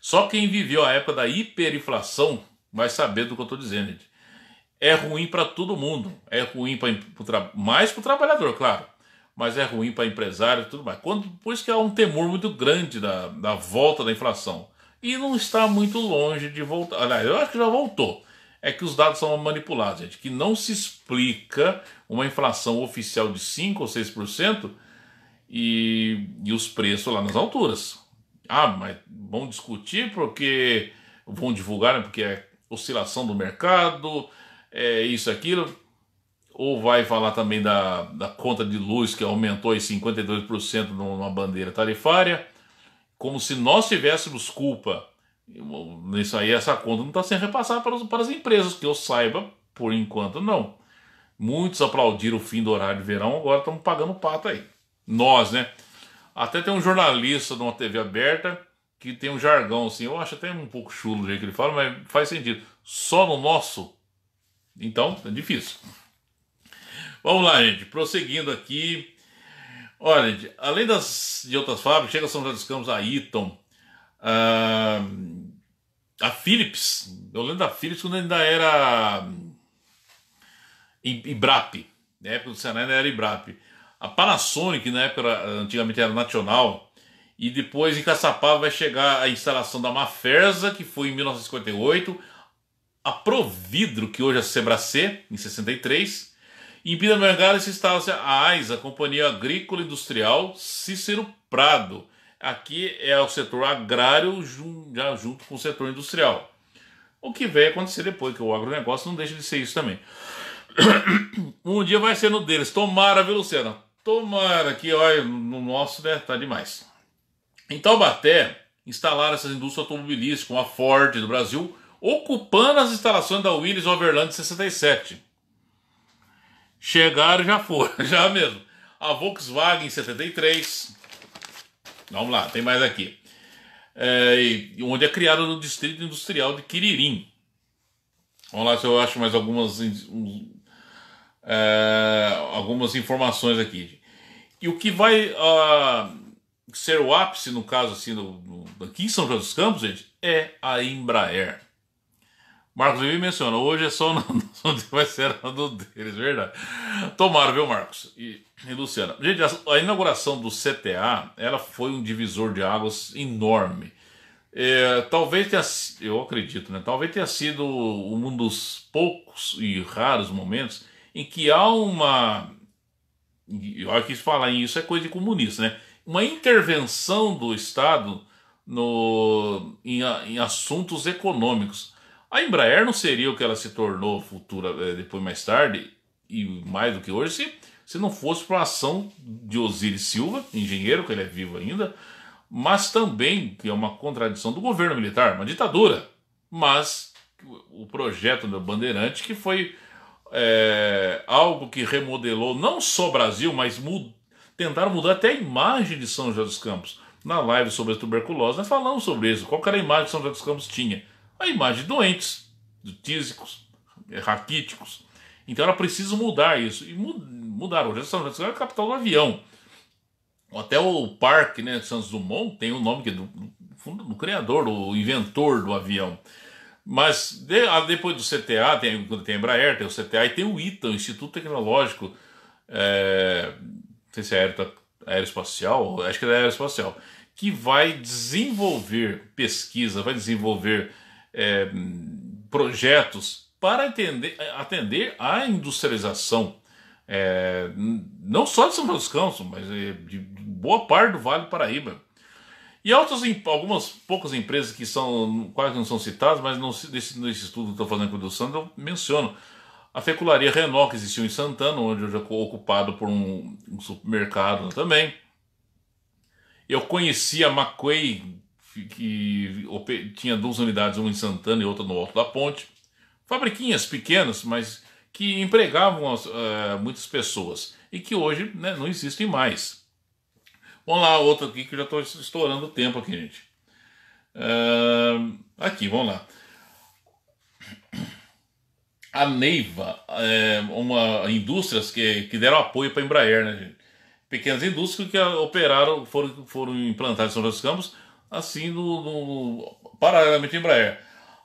Só quem viveu a época da hiperinflação vai saber do que eu estou dizendo, gente é ruim para todo mundo. É ruim para mais para o trabalhador, claro, mas é ruim para empresário e tudo mais. Quando, por isso que há um temor muito grande da, da volta da inflação. E não está muito longe de voltar. Aliás, eu acho que já voltou. É que os dados são manipulados, gente. Que não se explica uma inflação oficial de 5 ou 6% e, e os preços lá nas alturas. Ah, mas vão discutir porque vão divulgar, né, porque é oscilação do mercado, é isso, aquilo. Ou vai falar também da, da conta de luz que aumentou em 52% numa bandeira tarifária, como se nós tivéssemos culpa. nisso aí, essa conta não está sendo repassada para, para as empresas, que eu saiba, por enquanto não. Muitos aplaudiram o fim do horário de verão, agora estão pagando pato aí. Nós, né? Até tem um jornalista de uma TV aberta que tem um jargão assim, eu acho até um pouco chulo o jeito que ele fala, mas faz sentido. Só no nosso então, é difícil. Vamos lá, gente. Prosseguindo aqui. Olha, gente, além das, de outras fábricas, chega São José dos Campos, a Eaton, a, ah, a Philips. Eu lembro da Philips quando ainda era hum, Ibrap. Na época do Senai ainda era Ibrap. A Panasonic, na época, era, antigamente era Nacional. E depois em Caçapava vai chegar a instalação da Maferza, que foi em 1958 a Providro, que hoje é a Sebracê, em 63. Em Pindamonhangaba se instala a AIS, a Companhia Agrícola Industrial Cícero Prado. Aqui é o setor agrário já junto com o setor industrial. O que vai acontecer depois, que o agronegócio não deixa de ser isso também. (coughs) um dia vai ser no deles. Tomara, viu, Luciana? Tomara que, olha, no nosso, né, tá demais. Em Taubaté, instalaram essas indústrias automobilísticas, como a Ford do Brasil, ocupando as instalações da Willis Overland 67. Chegaram já foram, (laughs) já mesmo. A Volkswagen 73. Vamos lá, tem mais aqui. É, onde é criado no Distrito Industrial de Quiririm. Vamos lá se eu acho mais algumas, é, algumas informações aqui. E o que vai uh, ser o ápice, no caso, assim, no, aqui em São José dos Campos, gente, é a Embraer. Marcos Vivi mencionou, hoje é só no, (laughs) vai ser do deles, verdade. Tomara, viu, Marcos e, e Luciana. Gente, a, a, inauguração do CTA, ela foi um divisor de águas enorme. É, talvez tenha, eu acredito, né? Talvez tenha sido um dos poucos e raros momentos em que há uma, eu que falar isso é coisa de comunista, né? Uma intervenção do Estado no, em, em assuntos econômicos a Embraer não seria o que ela se tornou futura, eh, depois mais tarde, e mais do que hoje, se, se não fosse por a ação de Osiris Silva, engenheiro, que ele é vivo ainda, mas também, que é uma contradição do governo militar, uma ditadura, mas o projeto do Bandeirante, que foi é, algo que remodelou não só o Brasil, mas mud tentaram mudar até a imagem de São José dos Campos. Na live sobre a tuberculose, nós falamos sobre isso, qual era a imagem que São José dos Campos tinha a imagem de doentes, de tísicos, é, raquíticos. Então era preciso mudar isso. E mudaram. Hoje São Francisco é a capital do avião. Até o parque né, Santos Dumont tem o um nome que é do, do, do, criador, do inventor do avião. Mas de, ah, depois do CTA, tem, tem a Embraer, tem o CTA e tem o ITA, o Instituto Tecnológico. É, não sei se é aero, aeroespacial, acho que é aeroespacial, que vai desenvolver pesquisa, vai desenvolver é, projetos para atender, atender à industrialização, é, não só de São Francisco, dos Campos, mas é, de boa parte do Vale do Paraíba. E outras, algumas poucas empresas que são quase não são citadas, mas não, nesse, nesse estudo que estou fazendo com o Sandro, eu menciono. A fecularia Renault, que existiu em Santana, onde eu já ocupado por um, um supermercado também. Eu conheci a Macuei que tinha duas unidades, uma em Santana e outra no Alto da Ponte. Fabriquinhas pequenas, mas que empregavam as, uh, muitas pessoas e que hoje né, não existem mais. Vamos lá, outra aqui que eu já estou estourando o tempo aqui, gente. Uh, aqui, vamos lá. A Neiva, é uma indústrias que, que deram apoio para a Embraer, né, gente? Pequenas indústrias que operaram, foram, foram implantadas em São José dos Campos assim no, no paralelamente a Embraer.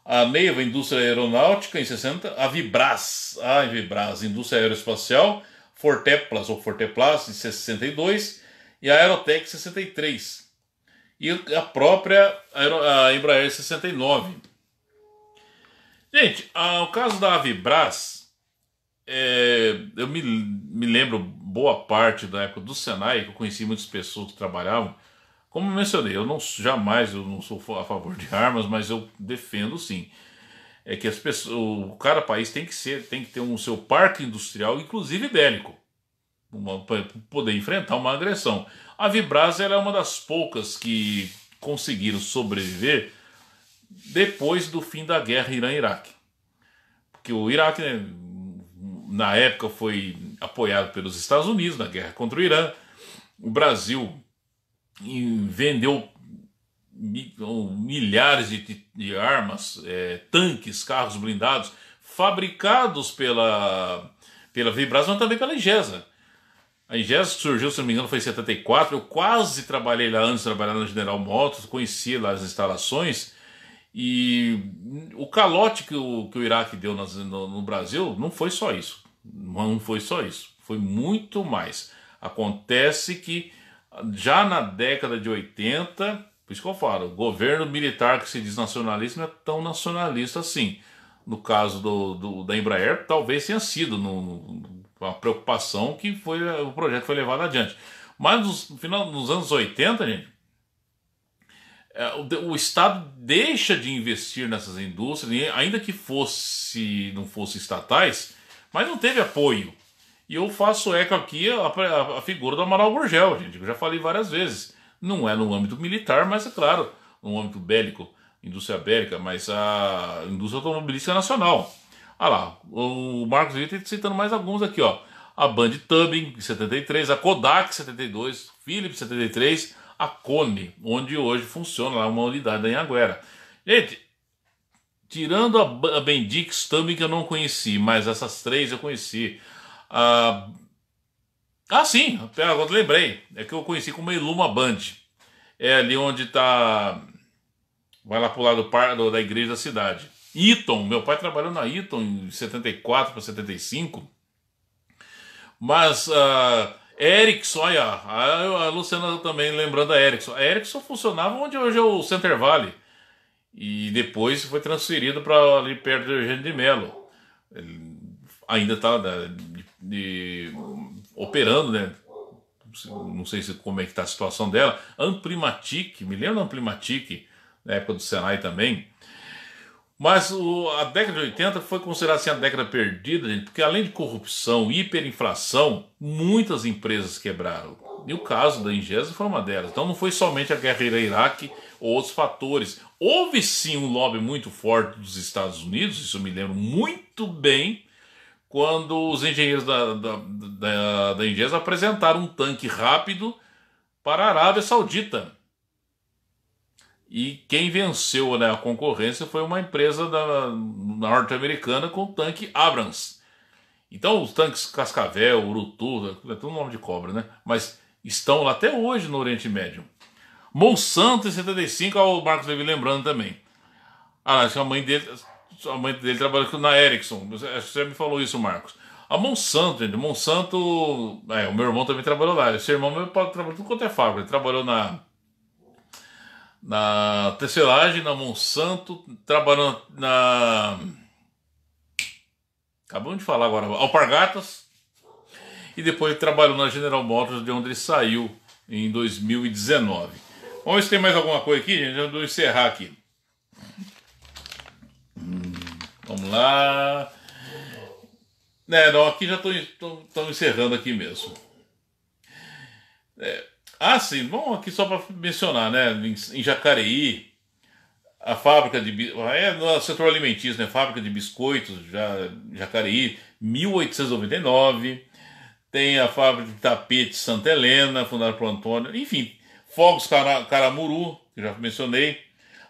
A Meiva, indústria aeronáutica, em 60, a Vibras, a Vibras, indústria aeroespacial, Forteplas ou Forteplas, em 62, e a Aerotech, 63. E a própria a Embraer, 69. Gente, a, o caso da Avibras, é, eu me, me lembro boa parte da época do Senai, que eu conheci muitas pessoas que trabalhavam, como eu mencionei, eu não jamais eu não sou a favor de armas, mas eu defendo sim. É que as pessoas, o cada país tem que ser, tem que ter um seu parque industrial, inclusive bélico, para poder enfrentar uma agressão. A Vibras é uma das poucas que conseguiram sobreviver depois do fim da guerra Irã-Iraque. Porque o Iraque, né, na época, foi apoiado pelos Estados Unidos na guerra contra o Irã. O Brasil e vendeu milhares de, de armas, é, tanques, carros blindados, fabricados pela, pela Vibras, mas também pela Ingesa. A Ingesa surgiu, se não me engano, foi em 74. Eu quase trabalhei lá antes de trabalhar na General Motors, conheci lá as instalações. E o calote que o, que o Iraque deu no, no Brasil não foi só isso. Não foi só isso. Foi muito mais. Acontece que já na década de 80, por isso que eu falo, o governo militar que se diz nacionalista não é tão nacionalista assim. No caso do, do da Embraer, talvez tenha sido no, no, uma preocupação que foi o projeto foi levado adiante. Mas nos, no final nos anos 80, gente, é, o, o, Estado deixa de investir nessas indústrias, ainda que fosse não fossem estatais, mas não teve apoio e eu faço eco aqui a, a, a figura do Amaral Gurgel, gente, que eu já falei várias vezes. Não é no âmbito militar, mas é claro, no âmbito bélico, indústria bélica, mas a indústria automobilística nacional. Olha ah lá, o Marcos Vitor tá citando mais alguns aqui, ó. A Band Tubing, 73, a Kodak, 72, Philips, 73, a Cone, onde hoje funciona lá uma unidade da Anhanguera. Gente, tirando a, a Bendix Tubing que eu não conheci, mas essas três eu conheci. Ah, ah sim, agora lembrei. É que eu conheci como Iluma Band. É ali onde tá. Vai lá pro lado da igreja da cidade. Eton, meu pai trabalhou na Eton em 74 para 75. Mas uh, ah, Ericsson, olha, a, a, Luciana também lembrando a Ericsson. A Ericsson funcionava onde hoje é o Center Valley. E depois foi transferido para ali perto do Eugênio de Melo. Ele ainda está né, de, operando, né? Não sei se, como é que está a situação dela. Amprimatic, me lembro da Amprimatic, na época do Senai também. Mas o, a década de 80 foi considerada assim, a década perdida, gente, porque além de corrupção e hiperinflação, muitas empresas quebraram. E o caso da Ingesa foi uma delas. Então não foi somente a guerra Iraque ou outros fatores. Houve sim um lobby muito forte dos Estados Unidos, isso eu me lembro muito bem, quando os engenheiros da, da, da, da apresentaram um tanque rápido para a Arábia Saudita. E quem venceu né, a concorrência foi uma empresa da, norte-americana com o tanque Abrams. Então, os tanques Cascavel, Urutu, é tudo nome de cobra, né? Mas estão lá até hoje no Oriente Médio. Monsanto em 75, olha ah, o Marcos Levi lembrando também. Ah, a mãe dele, a mãe dele trabalha na Ericsson. Você já me falou isso, Marcos. A Monsanto, gente. Monsanto. É, o meu irmão também trabalhou lá. Esse irmão meu trabalhou tudo quanto é fábrica. Ele trabalhou na. Na tecelagem, na Monsanto, trabalhou na. Acabamos de falar agora, Alpargatas. E depois trabalhou na General Motors, de onde ele saiu em 2019. Vamos ver se tem mais alguma coisa aqui, gente. Vamos encerrar aqui. Vamos lá. né não, aqui já estão encerrando aqui mesmo. É, ah, sim, bom, aqui só para mencionar, né? Em, em Jacareí, a fábrica de. Ah, é no setor alimentício, né? Fábrica de biscoitos, já, Jacareí, 1899. Tem a fábrica de tapetes Santa Helena, fundada por Antônio. Enfim, Fogos Caramuru, que já mencionei.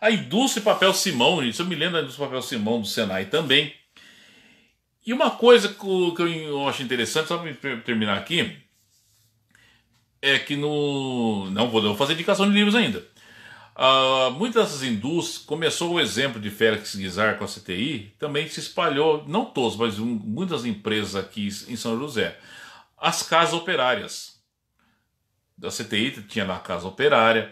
A indústria papel Simão, gente, eu me lembro da indústria papel Simão do Senai também. E uma coisa que eu acho interessante, só para terminar aqui, é que no. Não vou, vou fazer indicação de livros ainda. Uh, muitas dessas indústrias, começou o exemplo de Félix Guizar com a CTI, também se espalhou, não todos, mas um, muitas empresas aqui em São José. As casas operárias. Da CTI tinha lá a casa operária,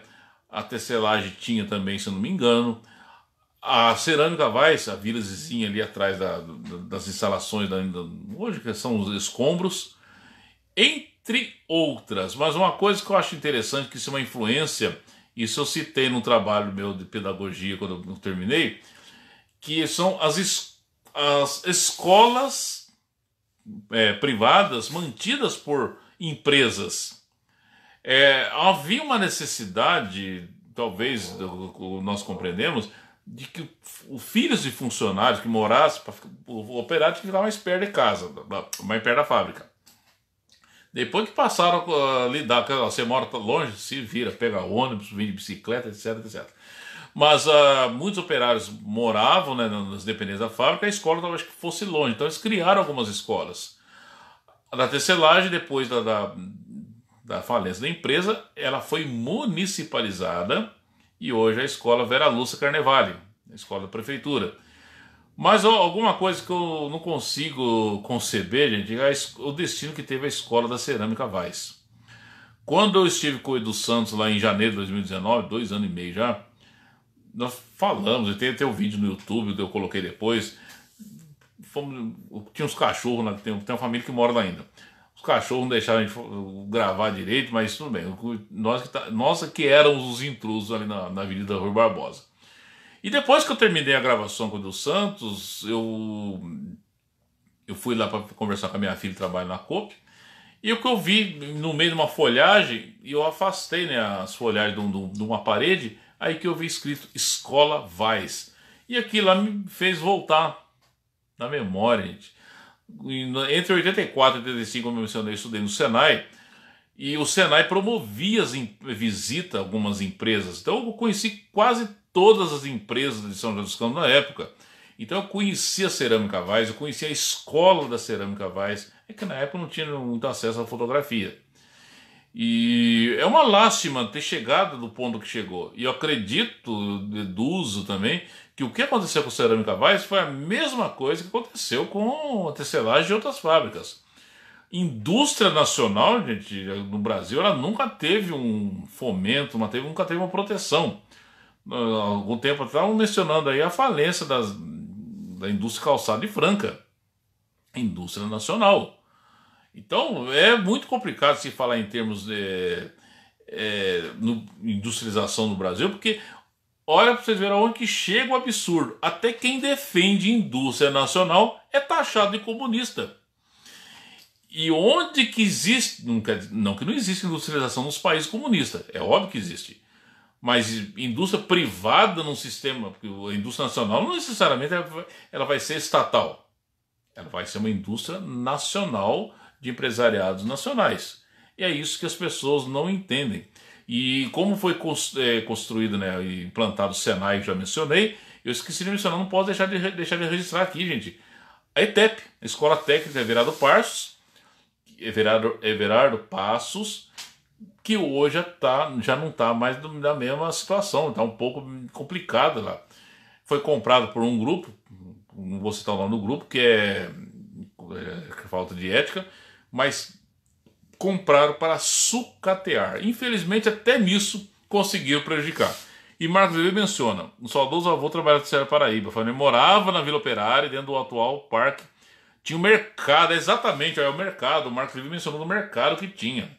a tecelagem tinha também, se eu não me engano. A cerâmica Weiss, a vilazinha ali atrás da, das instalações, da, hoje que são os escombros, entre outras. Mas uma coisa que eu acho interessante, que isso é uma influência, isso eu citei num trabalho meu de pedagogia quando eu terminei, que são as, es, as escolas é, privadas mantidas por empresas. É, havia uma necessidade, talvez nós compreendemos, de que os filhos de funcionários que morassem, o operário que ficar mais perto de casa, mais perto da fábrica. Depois que passaram a lidar, você mora longe, se vira, pega ônibus, vem de bicicleta, etc, etc. Mas uh, muitos operários moravam né, nas dependências da fábrica, a escola talvez fosse longe, então eles criaram algumas escolas. da tecelagem, depois da, da da falência da empresa, ela foi municipalizada e hoje é a escola Vera Lúcia Carnevale, a escola da prefeitura. Mas ó, alguma coisa que eu não consigo conceber, gente, é o destino que teve a escola da cerâmica Vaz. Quando eu estive com o Edu Santos lá em janeiro de 2019, dois anos e meio já, nós falamos, e tem até um vídeo no YouTube que eu coloquei depois. Fomos, tinha uns cachorros, tem, tem uma família que mora lá ainda cachorro não deixava a gente gravar direito, mas tudo bem. Nós que, tá, nossa, que éramos os intrusos ali na, na Avenida Rui Barbosa. E depois que eu terminei a gravação com o Del Santos, eu, eu fui lá para conversar com a minha filha que trabalha na COP. E o que eu vi no meio de uma folhagem, e eu afastei né, as folhagens de, um, de uma parede, aí que eu vi escrito Escola Vaz. E aquilo lá me fez voltar na memória, gente entre 84 e 85, como eu mencionei, eu estudei no Senai, e o Senai promovia as visita a algumas empresas. Então eu conheci quase todas as empresas de São José dos Campos na época. Então eu conheci a Cerâmica Vaz, eu conheci a escola da Cerâmica Vaz, é que na época não tinha muito acesso à fotografia. E é uma lástima ter chegado do ponto que chegou. E eu acredito, deduzo também, que o que aconteceu com Cerâmica Vaz foi a mesma coisa que aconteceu com a tecelagem de outras fábricas. Indústria nacional, gente, no Brasil, ela nunca teve um fomento, não teve, nunca teve uma proteção. Há ah, algum tempo atrás, mencionando aí a falência das, da indústria calçada e franca, indústria nacional. Então, é muito complicado se falar em termos de. Eh, é, eh, no, industrialização no Brasil, porque Olha para vocês verem onde que chega o absurdo. Até quem defende indústria nacional é taxado de comunista. E onde que existe, não, não que não existe industrialização nos países comunistas, é óbvio que existe. Mas indústria privada num sistema, porque a indústria nacional não necessariamente ela vai ser estatal. Ela vai ser uma indústria nacional de empresariados nacionais. E é isso que as pessoas não entendem. E como foi é, construído né, e implantado o Senai, que já mencionei, eu esqueci de mencionar, não posso deixar de, deixar de registrar aqui, gente. A ETEP, Escola Técnica Everardo é Passos, Everardo, é Everardo Passos, que hoje já, tá, já não está mais na mesma situação, está um pouco complicado lá. Foi comprado por um grupo, não vou citar o nome do grupo, que é, é falta de ética, mas compraram para sucatear. Infelizmente, até nisso conseguiram prejudicar. E Marcos Vive menciona: um saudoso avô trabalhava no Serra Paraíba. Ele morava na Vila Operária, dentro do atual parque. Tinha um mercado, é exatamente, é o mercado. O Marcos Vive mencionou o mercado que tinha.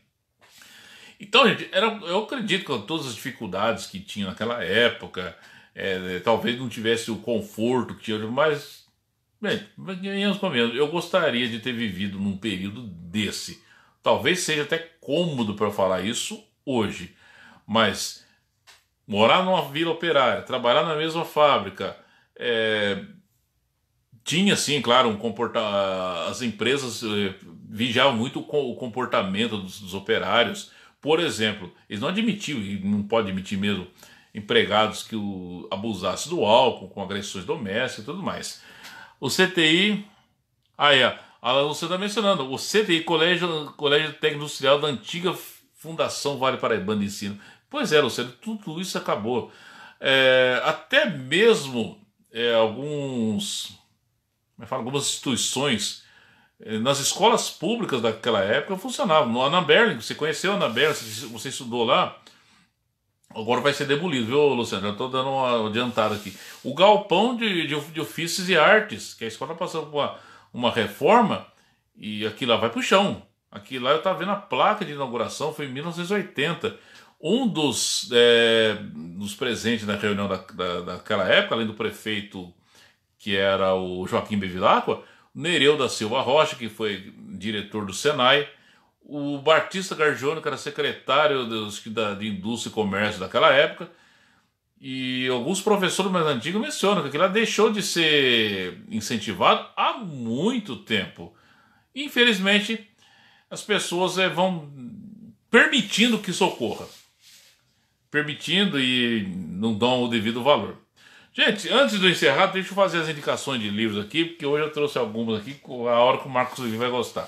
Então, gente, era, eu acredito que todas as dificuldades que tinha naquela época, é, talvez não tivesse o conforto que tinha, mas, bem, Eu gostaria de ter vivido num período desse Talvez seja até cômodo para falar isso hoje, mas morar numa vila operária, trabalhar na mesma fábrica, é... tinha sim, claro, um comporta... as empresas eh, vigiavam muito o comportamento dos, dos operários. Por exemplo, eles não admitiam, e não pode admitir mesmo, empregados que o, do álcool, com agressões domésticas e tudo mais. O CTI, aí, ah, é a ah, Luciana tá mencionando, o CTI, Colégio, Colégio Técnico Industrial da antiga Fundação Vale Paraibano de Ensino. Pois é, Luciano, tudo isso acabou. É, até mesmo é, alguns, é falo, algumas instituições é, nas escolas públicas daquela época funcionavam. No Ana Berling, você conheceu a Ana Berling, você estudou lá. Agora vai ser demolido, viu, Luciano? Já estou dando uma adiantada aqui. O galpão de, de, de ofícios e artes, que a escola passou por uma uma reforma e aqui lá vai para o chão. Aqui lá eu estava vendo a placa de inauguração, foi em 1980. Um dos, é, dos presentes na reunião da, da, daquela época, além do prefeito que era o Joaquim Bevilacqua, Nereu da Silva Rocha, que foi diretor do Senai, o Batista Gargione, que era secretário da de Indústria e Comércio daquela época, e alguns professores mais antigos mencionam que aquilo deixou de ser incentivado há muito tempo. Infelizmente, as pessoas é, vão permitindo que isso ocorra. Permitindo e não dão o devido valor. Gente, antes de encerrar, deixa eu fazer as indicações de livros aqui, porque hoje eu trouxe algumas aqui, a hora que o Marcos vai gostar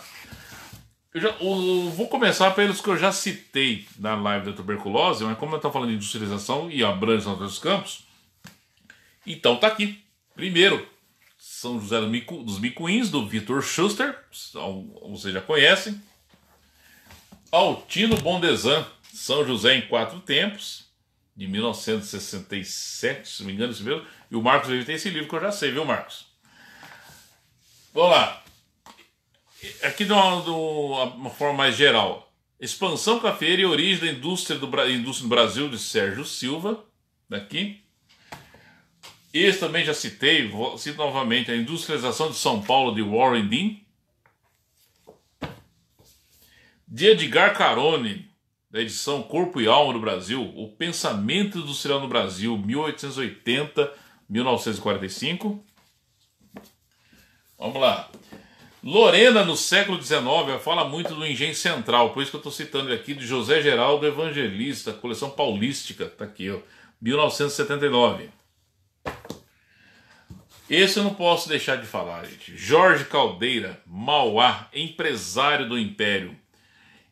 já, vou começar pelos que eu já citei na live da tuberculose, mas como eu estou falando de industrialização e abrange outros campos, então tá aqui. Primeiro, São José do dos Micuins, do Vitor Schuster, vocês já conhecem. Altino Bondesan, São José em Quatro Tempos, de 1967, se não me engano, esse mesmo. E o Marcos tem esse livro que eu já sei, viu, Marcos? Vamos lá. Aqui é de uma, de uma forma mais geral. Expansão cafeeira e origem da indústria do, indústria do Brasil de Sérgio Silva, daqui. Esse também já citei, vou, cito novamente, a industrialização de São Paulo de Warren Dean. De Edgar Carone, da edição Corpo e Alma do Brasil, O Pensamento Industrial no Brasil, 1880-1945. Vamos lá. Lorena, no século XIX, fala muito do engenho central, por isso que eu estou citando ele aqui, de José Geraldo Evangelista, coleção paulística, está aqui, ó, 1979. Esse eu não posso deixar de falar, gente. Jorge Caldeira, Mauá, empresário do Império.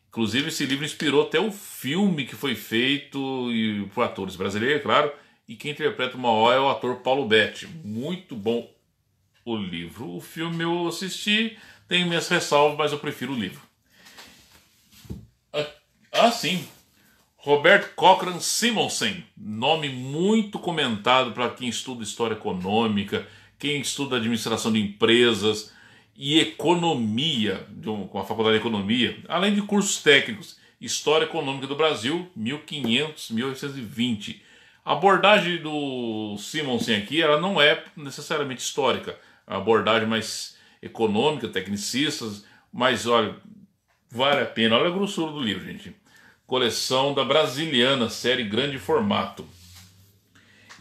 Inclusive, esse livro inspirou até o filme que foi feito e, por atores brasileiros, é claro, e quem interpreta o Mauá é o ator Paulo Betti. Muito bom o livro. O filme eu assisti, tenho minhas ressalvas, mas eu prefiro o livro. Ah, ah, sim. Robert Cochran Simonsen, nome muito comentado para quem estuda história econômica, quem estuda administração de empresas e economia, com a Faculdade de Economia, além de cursos técnicos, História Econômica do Brasil, 1500-1820. A abordagem do Simonsen aqui ela não é necessariamente histórica, abordagem mais econômica, tecnicistas, mas olha, vale a pena. Olha a grossura do livro, gente. Coleção da Brasiliana, série grande formato.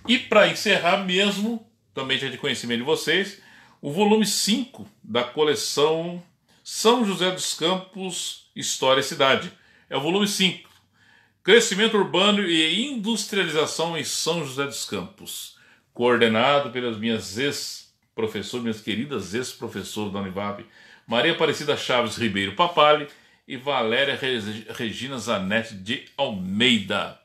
E para encerrar mesmo, também já de conhecimento de vocês, o volume 5 da coleção São José dos Campos, História e Cidade. É o volume 5. Crescimento urbano e industrialização em São José dos Campos, coordenado pelas minhas ex professor, minhas queridas ex professor da Univap, Maria Aparecida Chaves Ribeiro Papale e Valéria Regina Zanetti de Almeida.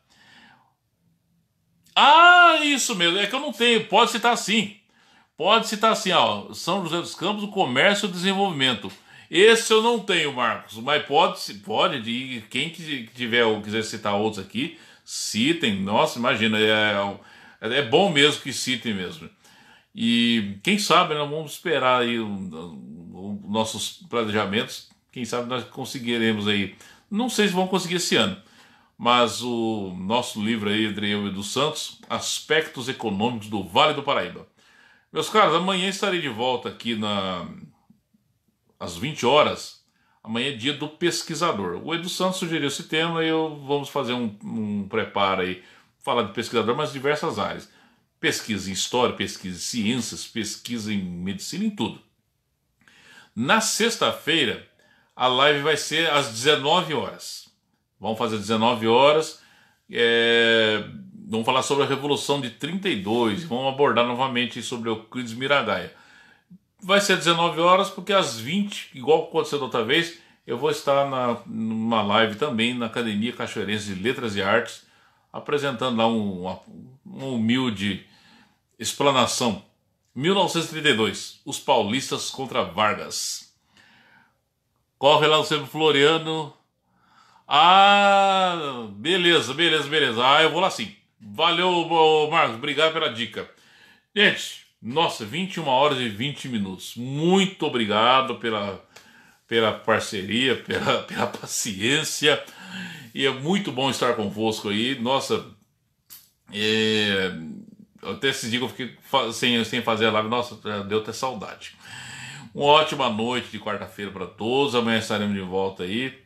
Ah, isso mesmo, é que eu não tenho, pode citar sim. Pode citar assim, ó, São José dos Campos, o comércio e o desenvolvimento. Esse eu não tenho, Marcos, mas pode, pode, quem tiver ou quiser citar outros aqui, citem. Nossa, imagina, é, é bom mesmo que citem mesmo. E quem sabe nós né, vamos esperar aí os nossos planejamentos, quem sabe nós conseguiremos aí. Não sei se vão conseguir esse ano, mas o nosso livro aí, Adriel e dos Santos, Aspectos Econômicos do Vale do Paraíba. Meus caros, amanhã estarei de volta aqui na às 20 horas. Amanhã é dia do pesquisador. O Edu Santos sugeriu esse tema e eu vamos fazer um, um preparo aí, falar de pesquisador, mas diversas áreas. Pesquisa em história, pesquisa em ciências, pesquisa em medicina, em tudo. Na sexta-feira, a live vai ser às 19 horas. Vamos fazer 19 horas. É... Vamos falar sobre a Revolução de 32. Vamos abordar novamente sobre o Euclides Miragaia. Vai ser 19 horas, porque às 20, igual aconteceu da outra vez, eu vou estar na, numa live também na Academia Cachoeirense de Letras e Artes, apresentando lá um, um humilde Explanação. 1932. Os paulistas contra Vargas. Corre lá no Centro Floriano. Ah, beleza, beleza, beleza. Ah, eu vou lá sim. Valeu, Marcos. Obrigado pela dica. Gente, nossa, 21 horas e 20 minutos. Muito obrigado pela, pela parceria, pela, (laughs) pela paciência. E é muito bom estar convosco aí. Nossa, é, até esse dia eu fiquei sem, sem fazer a live, nossa, eh, deu até saudade. Uma ótima noite de quarta-feira para todos. Amanhã estaremos de volta aí.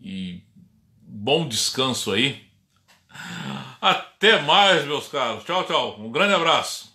E bom descanso aí. Até mais, meus caros. Tchau, tchau. Um grande abraço.